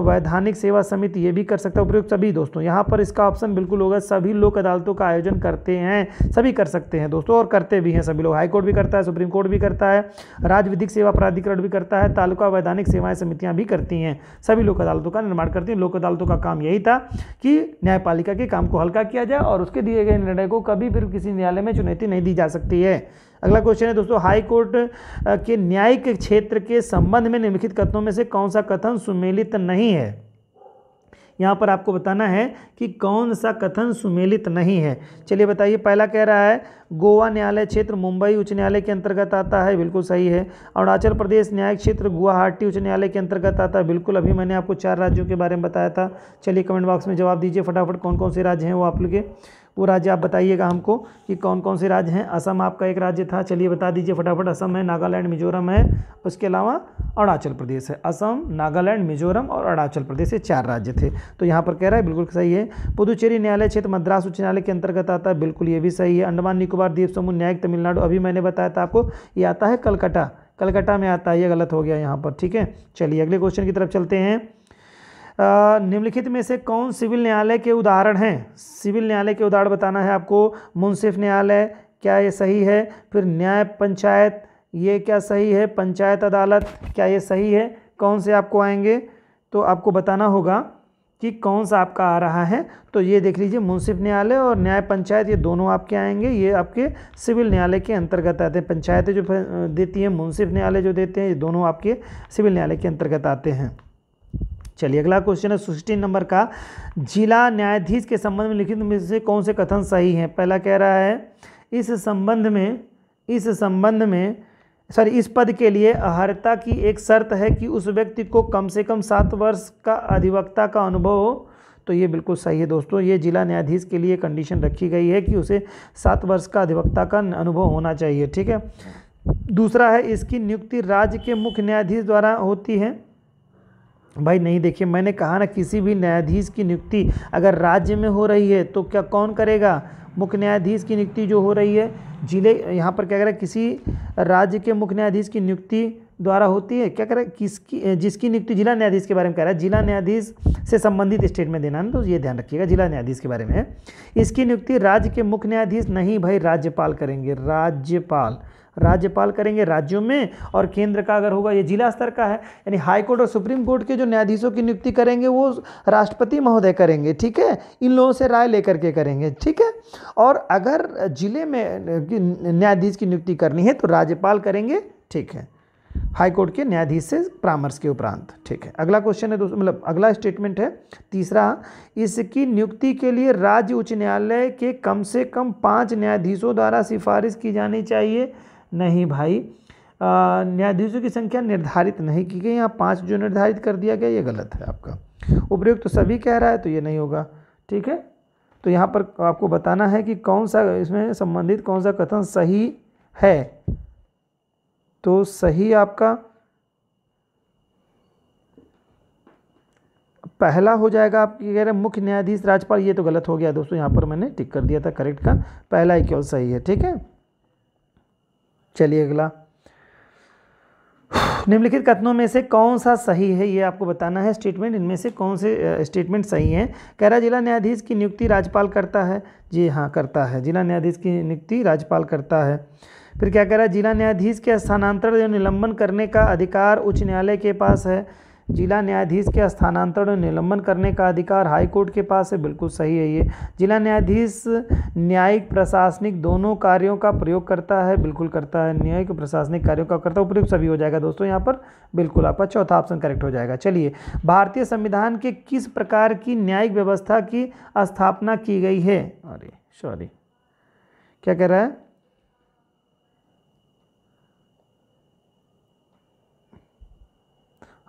Speaker 1: वैधानिक सेवा समिति ये भी कर सकता है उपयुक्त सभी दोस्तों यहाँ पर इसका ऑप्शन बिल्कुल होगा सभी लोक अदालतों का आयोजन करते हैं सभी कर सकते हैं दोस्तों और करते भी हैं सभी लोग हाईकोर्ट भी करता है सुप्रीम कोर्ट भी करता है राज्य विधिक सेवा प्राधिकरण भी करता है तालुका वैधानिक सेवाएं समितियाँ भी करती हैं सभी लोक अदालतों का निर्माण करती हैं लोक अदालतों का काम यही था कि न्यायपालिका के काम को हल्का किया जाए और उसके दिए गए निर्णय को कभी फिर किसी न्यायालय में चुनौती नहीं दी जा सकती है अगला क्वेश्चन है दोस्तों हाई कोर्ट के न्यायिक क्षेत्र के संबंध में निम्नलिखित कथनों में से कौन सा कथन सुमेलित नहीं है यहाँ पर आपको बताना है कि कौन सा कथन सुमेलित नहीं है चलिए बताइए पहला कह रहा है गोवा न्यायालय क्षेत्र मुंबई उच्च न्यायालय के अंतर्गत आता है बिल्कुल सही है अरुणाचल प्रदेश न्यायिक क्षेत्र गुवाहाटी उच्च न्यायालय के अंतर्गत आता है बिल्कुल अभी मैंने आपको चार राज्यों के बारे में बताया था चलिए कमेंट बॉक्स में जवाब दीजिए फटाफट कौन कौन से राज्य हैं वो आप लोग वो राज्य आप बताइएगा हमको कि कौन कौन से राज्य हैं असम आपका एक राज्य था चलिए बता दीजिए फटाफट असम है नागालैंड मिजोरम है उसके अलावा अरुणाचल प्रदेश है असम नागालैंड मिजोरम और अरुणाचल प्रदेश ये चार राज्य थे तो यहाँ पर कह रहा है बिल्कुल सही है पुदुचेरी न्यायालय क्षेत्र मद्रास उच्च न्यायालय के अंतर्गत आता है बिल्कुल ये भी सही है अंडमान निकोबार द्वीप समूह न्यायिक तमिलनाडु अभी मैंने बताया था आपको ये आता है कलकटा कलकटा में आता है ये गलत हो गया यहाँ पर ठीक है चलिए अगले क्वेश्चन की तरफ चलते हैं निम्नलिखित में से कौन सिविल न्यायालय के उदाहरण हैं सिविल न्यायालय के उदाहरण बताना है आपको मुंसिफ न्यायालय क्या ये सही है फिर न्याय पंचायत ये क्या सही है पंचायत अदालत क्या ये सही है कौन से आपको आएंगे तो आपको बताना होगा कि कौन सा आपका आ रहा है तो ये देख लीजिए मुंसिफ न्यायालय और न्याय पंचायत ये दोनों आपके आएंगे ये आपके सिविल न्यायालय के अंतर्गत आते हैं पंचायतें जो देती हैं मुंसिफ न्यायालय जो देते हैं ये दोनों आपके सिविल न्यायालय के अंतर्गत आते हैं चलिए अगला क्वेश्चन है सिक्सटीन नंबर का जिला न्यायाधीश के संबंध में लिखित में से कौन से कथन सही हैं पहला कह रहा है इस संबंध में इस संबंध में सॉरी इस पद के लिए अहर्ता की एक शर्त है कि उस व्यक्ति को कम से कम सात वर्ष का अधिवक्ता का अनुभव हो तो ये बिल्कुल सही है दोस्तों ये जिला न्यायाधीश के लिए कंडीशन रखी गई है कि उसे सात वर्ष का अधिवक्ता का अनुभव होना चाहिए ठीक है दूसरा है इसकी नियुक्ति राज्य के मुख्य न्यायाधीश द्वारा होती है भाई नहीं देखिए मैंने कहा ना किसी भी न्यायाधीश की नियुक्ति अगर राज्य में हो रही है तो क्या कौन करेगा मुख्य न्यायाधीश की नियुक्ति जो हो रही है जिले यहाँ पर क्या कह रहा है किसी राज्य के मुख्य न्यायाधीश की नियुक्ति द्वारा होती है क्या कह रहा है किसकी जिसकी नियुक्ति जिला न्यायाधीश के बारे में कह रहा है जिला न्यायाधीश से संबंधित स्टेटमेंट देना है तो ये ध्यान रखिएगा जिला न्यायाधीश के बारे में इसकी नियुक्ति राज्य के मुख्य न्यायाधीश नहीं भाई राज्यपाल करेंगे राज्यपाल राज्यपाल करेंगे राज्यों में और केंद्र का अगर होगा ये जिला स्तर का है यानी हाईकोर्ट और सुप्रीम कोर्ट के जो न्यायाधीशों की नियुक्ति करेंगे वो राष्ट्रपति महोदय करेंगे ठीक है इन लोगों से राय लेकर के करेंगे ठीक है और अगर जिले में न्यायाधीश की नियुक्ति करनी है तो राज्यपाल करेंगे ठीक है हाईकोर्ट के न्यायाधीश से परामर्श के उपरांत ठीक है अगला क्वेश्चन है दोस्तों मतलब अगला स्टेटमेंट है तीसरा इसकी नियुक्ति के लिए राज्य उच्च न्यायालय के कम से कम पाँच न्यायाधीशों द्वारा सिफारिश की जानी चाहिए नहीं भाई न्यायाधीशों की संख्या निर्धारित नहीं की गई यहाँ पाँच जो निर्धारित कर दिया गया ये गलत है आपका उपयुक्त तो सभी कह रहा है तो ये नहीं होगा ठीक है तो यहाँ पर आपको बताना है कि कौन सा इसमें संबंधित कौन सा कथन सही है तो सही आपका पहला हो जाएगा आपकी कह रहे मुख्य न्यायाधीश राज्यपाल ये तो गलत हो गया दोस्तों यहाँ पर मैंने टिक कर दिया था करेक्ट का पहला ही क्यों सही है ठीक है चलिए अगला निम्नलिखित कथनों में से कौन सा सही है ये आपको बताना है स्टेटमेंट इनमें से कौन से स्टेटमेंट सही हैं कैरा जिला न्यायाधीश की नियुक्ति राज्यपाल करता है जी हाँ करता है जिला न्यायाधीश की नियुक्ति राज्यपाल करता है फिर क्या कह रहा है जिला न्यायाधीश के स्थानांतरण या निलंबन करने का अधिकार उच्च न्यायालय के पास है जिला न्यायाधीश के स्थानांतरण और निलंबन करने का अधिकार हाईकोर्ट के पास है बिल्कुल सही है ये जिला न्यायाधीश न्यायिक प्रशासनिक दोनों कार्यों का प्रयोग करता है बिल्कुल करता है न्यायिक प्रशासनिक कार्यों का करता है उपयुक्त सभी हो जाएगा दोस्तों यहाँ पर बिल्कुल आपका चौथा ऑप्शन करेक्ट हो जाएगा चलिए भारतीय संविधान के किस प्रकार की न्यायिक व्यवस्था की स्थापना की गई है अरे सॉरी क्या कह रहा है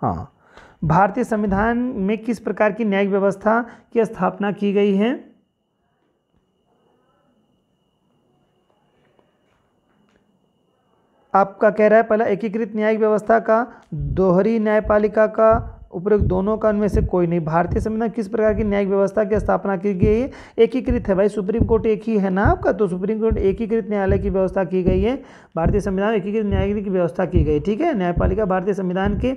Speaker 1: हाँ भारतीय संविधान में किस प्रकार की न्यायिक व्यवस्था की स्थापना की गई है आपका कह रहा है पहला एकीकृत न्यायिक व्यवस्था का दोहरी न्यायपालिका का उपयोग दोनों का उनमें से कोई नहीं भारतीय संविधान किस प्रकार की न्यायिक व्यवस्था की स्थापना की गई है एकीकृत है भाई सुप्रीम कोर्ट एक ही है ना आपका तो सुप्रीम कोर्ट एकीकृत न्यायालय की व्यवस्था की गई है भारतीय संविधान एकीकृत न्यायालय की व्यवस्था की गई ठीक है न्यायपालिका भारतीय संविधान के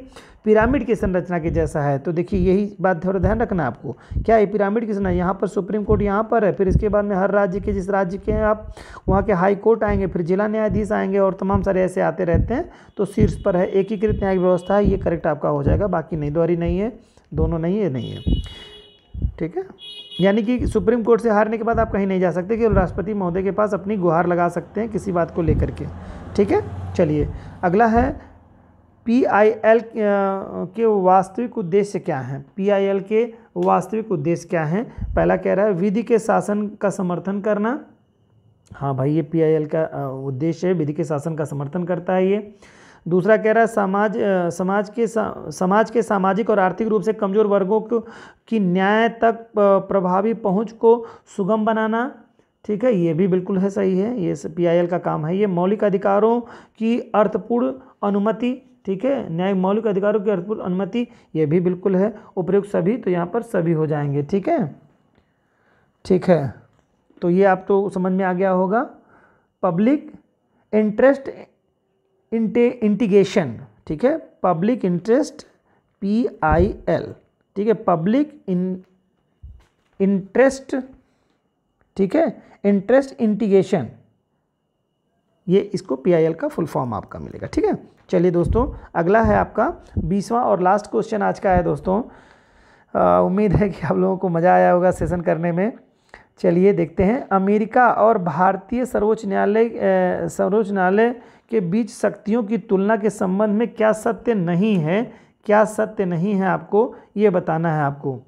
Speaker 1: पिरामिड की संरचना के जैसा है तो देखिए यही बात थोड़ा ध्यान रखना आपको क्या ये पिरामिड की संरचना यहाँ पर सुप्रीम कोर्ट यहाँ पर है फिर इसके बाद में हर राज्य के जिस राज्य के हैं आप वहाँ के हाई कोर्ट आएंगे फिर जिला न्यायाधीश आएंगे और तमाम सारे ऐसे आते रहते हैं तो शीर्ष पर है एकीकृत न्यायिक व्यवस्था है ये करेक्ट आपका हो जाएगा बाकी नहीं दोहरी नहीं है दोनों नहीं है नहीं है ठीक है यानी कि सुप्रीम कोर्ट से हारने के बाद आप कहीं नहीं जा सकते केवल राष्ट्रपति महोदय के पास अपनी गुहार लगा सकते हैं किसी बात को लेकर के ठीक है चलिए अगला है पी आई एल के वास्तविक उद्देश्य क्या हैं पी आई एल के वास्तविक उद्देश्य क्या हैं पहला कह रहा है विधि के शासन का समर्थन करना हाँ भाई ये पी आई एल का उद्देश्य है विधि के शासन का समर्थन करता है ये दूसरा कह रहा है समाज समाज के समाज के सामाजिक और आर्थिक रूप से कमज़ोर वर्गों को की न्याय तक प्रभावी पहुंच को सुगम बनाना ठीक है ये भी बिल्कुल है सही है ये पीआईएल का काम है ये मौलिक अधिकारों की अर्थपूर्ण अनुमति ठीक है न्यायिक मौलिक अधिकारों की अर्थपूर्ण अनुमति ये भी बिल्कुल है उपयुक्त सभी तो यहाँ पर सभी हो जाएंगे ठीक है ठीक है तो ये आप तो समझ में आ गया होगा पब्लिक इंटरेस्ट इंटे इंटीगेशन ठीक है public interest P I L ठीक है पब्लिक इन इंटरेस्ट ठीक है इंटरेस्ट इंटीगेशन ये इसको पीआईएल का फुल फॉर्म आपका मिलेगा ठीक है चलिए दोस्तों अगला है आपका बीसवां और लास्ट क्वेश्चन आज का है दोस्तों उम्मीद है कि आप लोगों को मज़ा आया होगा सेशन करने में चलिए देखते हैं अमेरिका और भारतीय सर्वोच्च न्यायालय सर्वोच्च न्यायालय के बीच शक्तियों की तुलना के संबंध में क्या सत्य नहीं है क्या सत्य नहीं है आपको ये बताना है आपको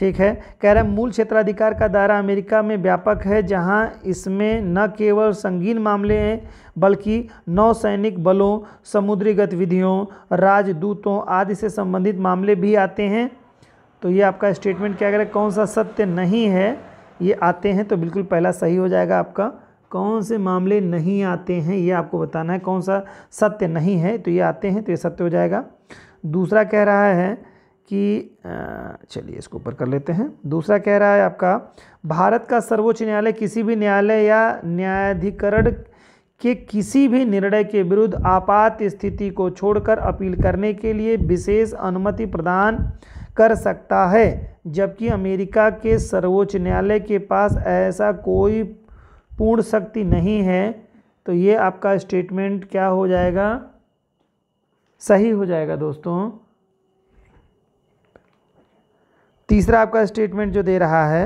Speaker 1: ठीक है कह रहा है मूल क्षेत्राधिकार का दायरा अमेरिका में व्यापक है जहां इसमें न केवल संगीन मामले हैं बल्कि नौसैनिक बलों समुद्री गतिविधियों राजदूतों आदि से संबंधित मामले भी आते हैं तो ये आपका स्टेटमेंट क्या करें कौन सा सत्य नहीं है ये आते हैं तो बिल्कुल पहला सही हो जाएगा आपका कौन से मामले नहीं आते हैं ये आपको बताना है कौन सा सत्य नहीं है तो ये आते हैं तो ये सत्य हो जाएगा दूसरा कह रहा है कि चलिए इसको ऊपर कर लेते हैं दूसरा कह रहा है आपका भारत का सर्वोच्च न्यायालय किसी भी न्यायालय या न्यायाधिकरण के किसी भी निर्णय के विरुद्ध आपात स्थिति को छोड़कर अपील करने के लिए विशेष अनुमति प्रदान कर सकता है जबकि अमेरिका के सर्वोच्च न्यायालय के पास ऐसा कोई पूर्ण शक्ति नहीं है तो ये आपका स्टेटमेंट क्या हो जाएगा सही हो जाएगा दोस्तों तीसरा आपका स्टेटमेंट जो दे रहा है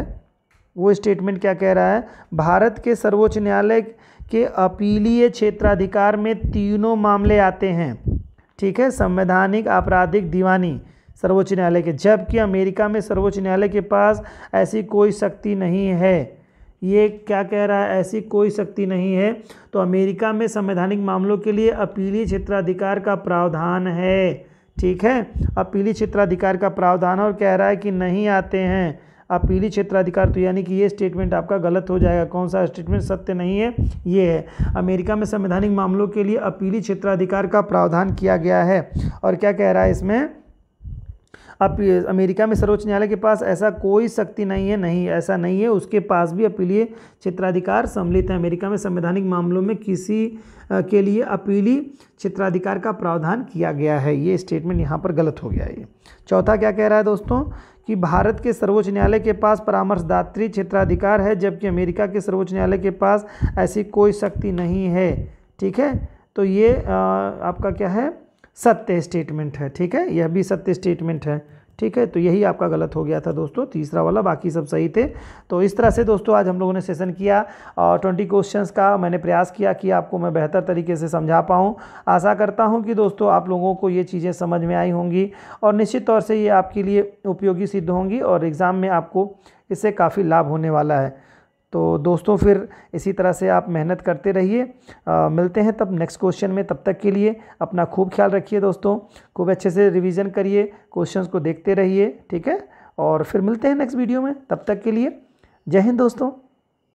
Speaker 1: वो स्टेटमेंट क्या कह रहा है भारत के सर्वोच्च न्यायालय के अपीलीय क्षेत्राधिकार में तीनों मामले आते हैं ठीक है संवैधानिक आपराधिक दीवानी सर्वोच्च न्यायालय के जबकि अमेरिका में सर्वोच्च न्यायालय के पास ऐसी कोई शक्ति नहीं है ये क्या कह रहा है ऐसी कोई शक्ति नहीं है तो अमेरिका में संवैधानिक मामलों के लिए अपीलीय क्षेत्राधिकार का प्रावधान है ठीक है अपीली क्षेत्राधिकार का प्रावधान और कह रहा है कि नहीं आते हैं अपीली क्षेत्राधिकार तो यानी कि ये स्टेटमेंट आपका गलत हो जाएगा कौन सा स्टेटमेंट सत्य नहीं है ये है अमेरिका में संवैधानिक मामलों के लिए अपीली क्षेत्राधिकार का प्रावधान किया गया है और क्या कह रहा है इसमें अब अमेरिका में सर्वोच्च न्यायालय के पास ऐसा कोई शक्ति नहीं है नहीं ऐसा नहीं है उसके पास भी अपीलीय क्षेत्राधिकार सम्मिलित है अमेरिका में संवैधानिक मामलों में किसी के लिए अपीली क्षेत्राधिकार का प्रावधान किया गया है ये स्टेटमेंट यहाँ पर गलत हो गया ये चौथा क्या कह रहा है दोस्तों कि भारत के सर्वोच्च न्यायालय के पास परामर्शदात्री क्षेत्राधिकार है जबकि अमेरिका के सर्वोच्च न्यायालय के पास ऐसी कोई शक्ति नहीं है ठीक है तो ये आ, आपका क्या है सत्य स्टेटमेंट है ठीक है यह भी सत्य स्टेटमेंट है ठीक है तो यही आपका गलत हो गया था दोस्तों तीसरा वाला बाकी सब सही थे तो इस तरह से दोस्तों आज हम लोगों ने सेशन किया और ट्वेंटी क्वेश्चंस का मैंने प्रयास किया कि आपको मैं बेहतर तरीके से समझा पाऊँ आशा करता हूँ कि दोस्तों आप लोगों को ये चीज़ें समझ में आई होंगी और निश्चित तौर से ये आपके लिए उपयोगी सिद्ध होंगी और एग्ज़ाम में आपको इससे काफ़ी लाभ होने वाला है तो दोस्तों फिर इसी तरह से आप मेहनत करते रहिए मिलते हैं तब नेक्स्ट क्वेश्चन में तब तक के लिए अपना खूब ख्याल रखिए दोस्तों खूब अच्छे से रिवीजन करिए क्वेश्चंस को देखते रहिए ठीक है और फिर मिलते हैं नेक्स्ट वीडियो में तब तक के लिए जय हिंद दोस्तों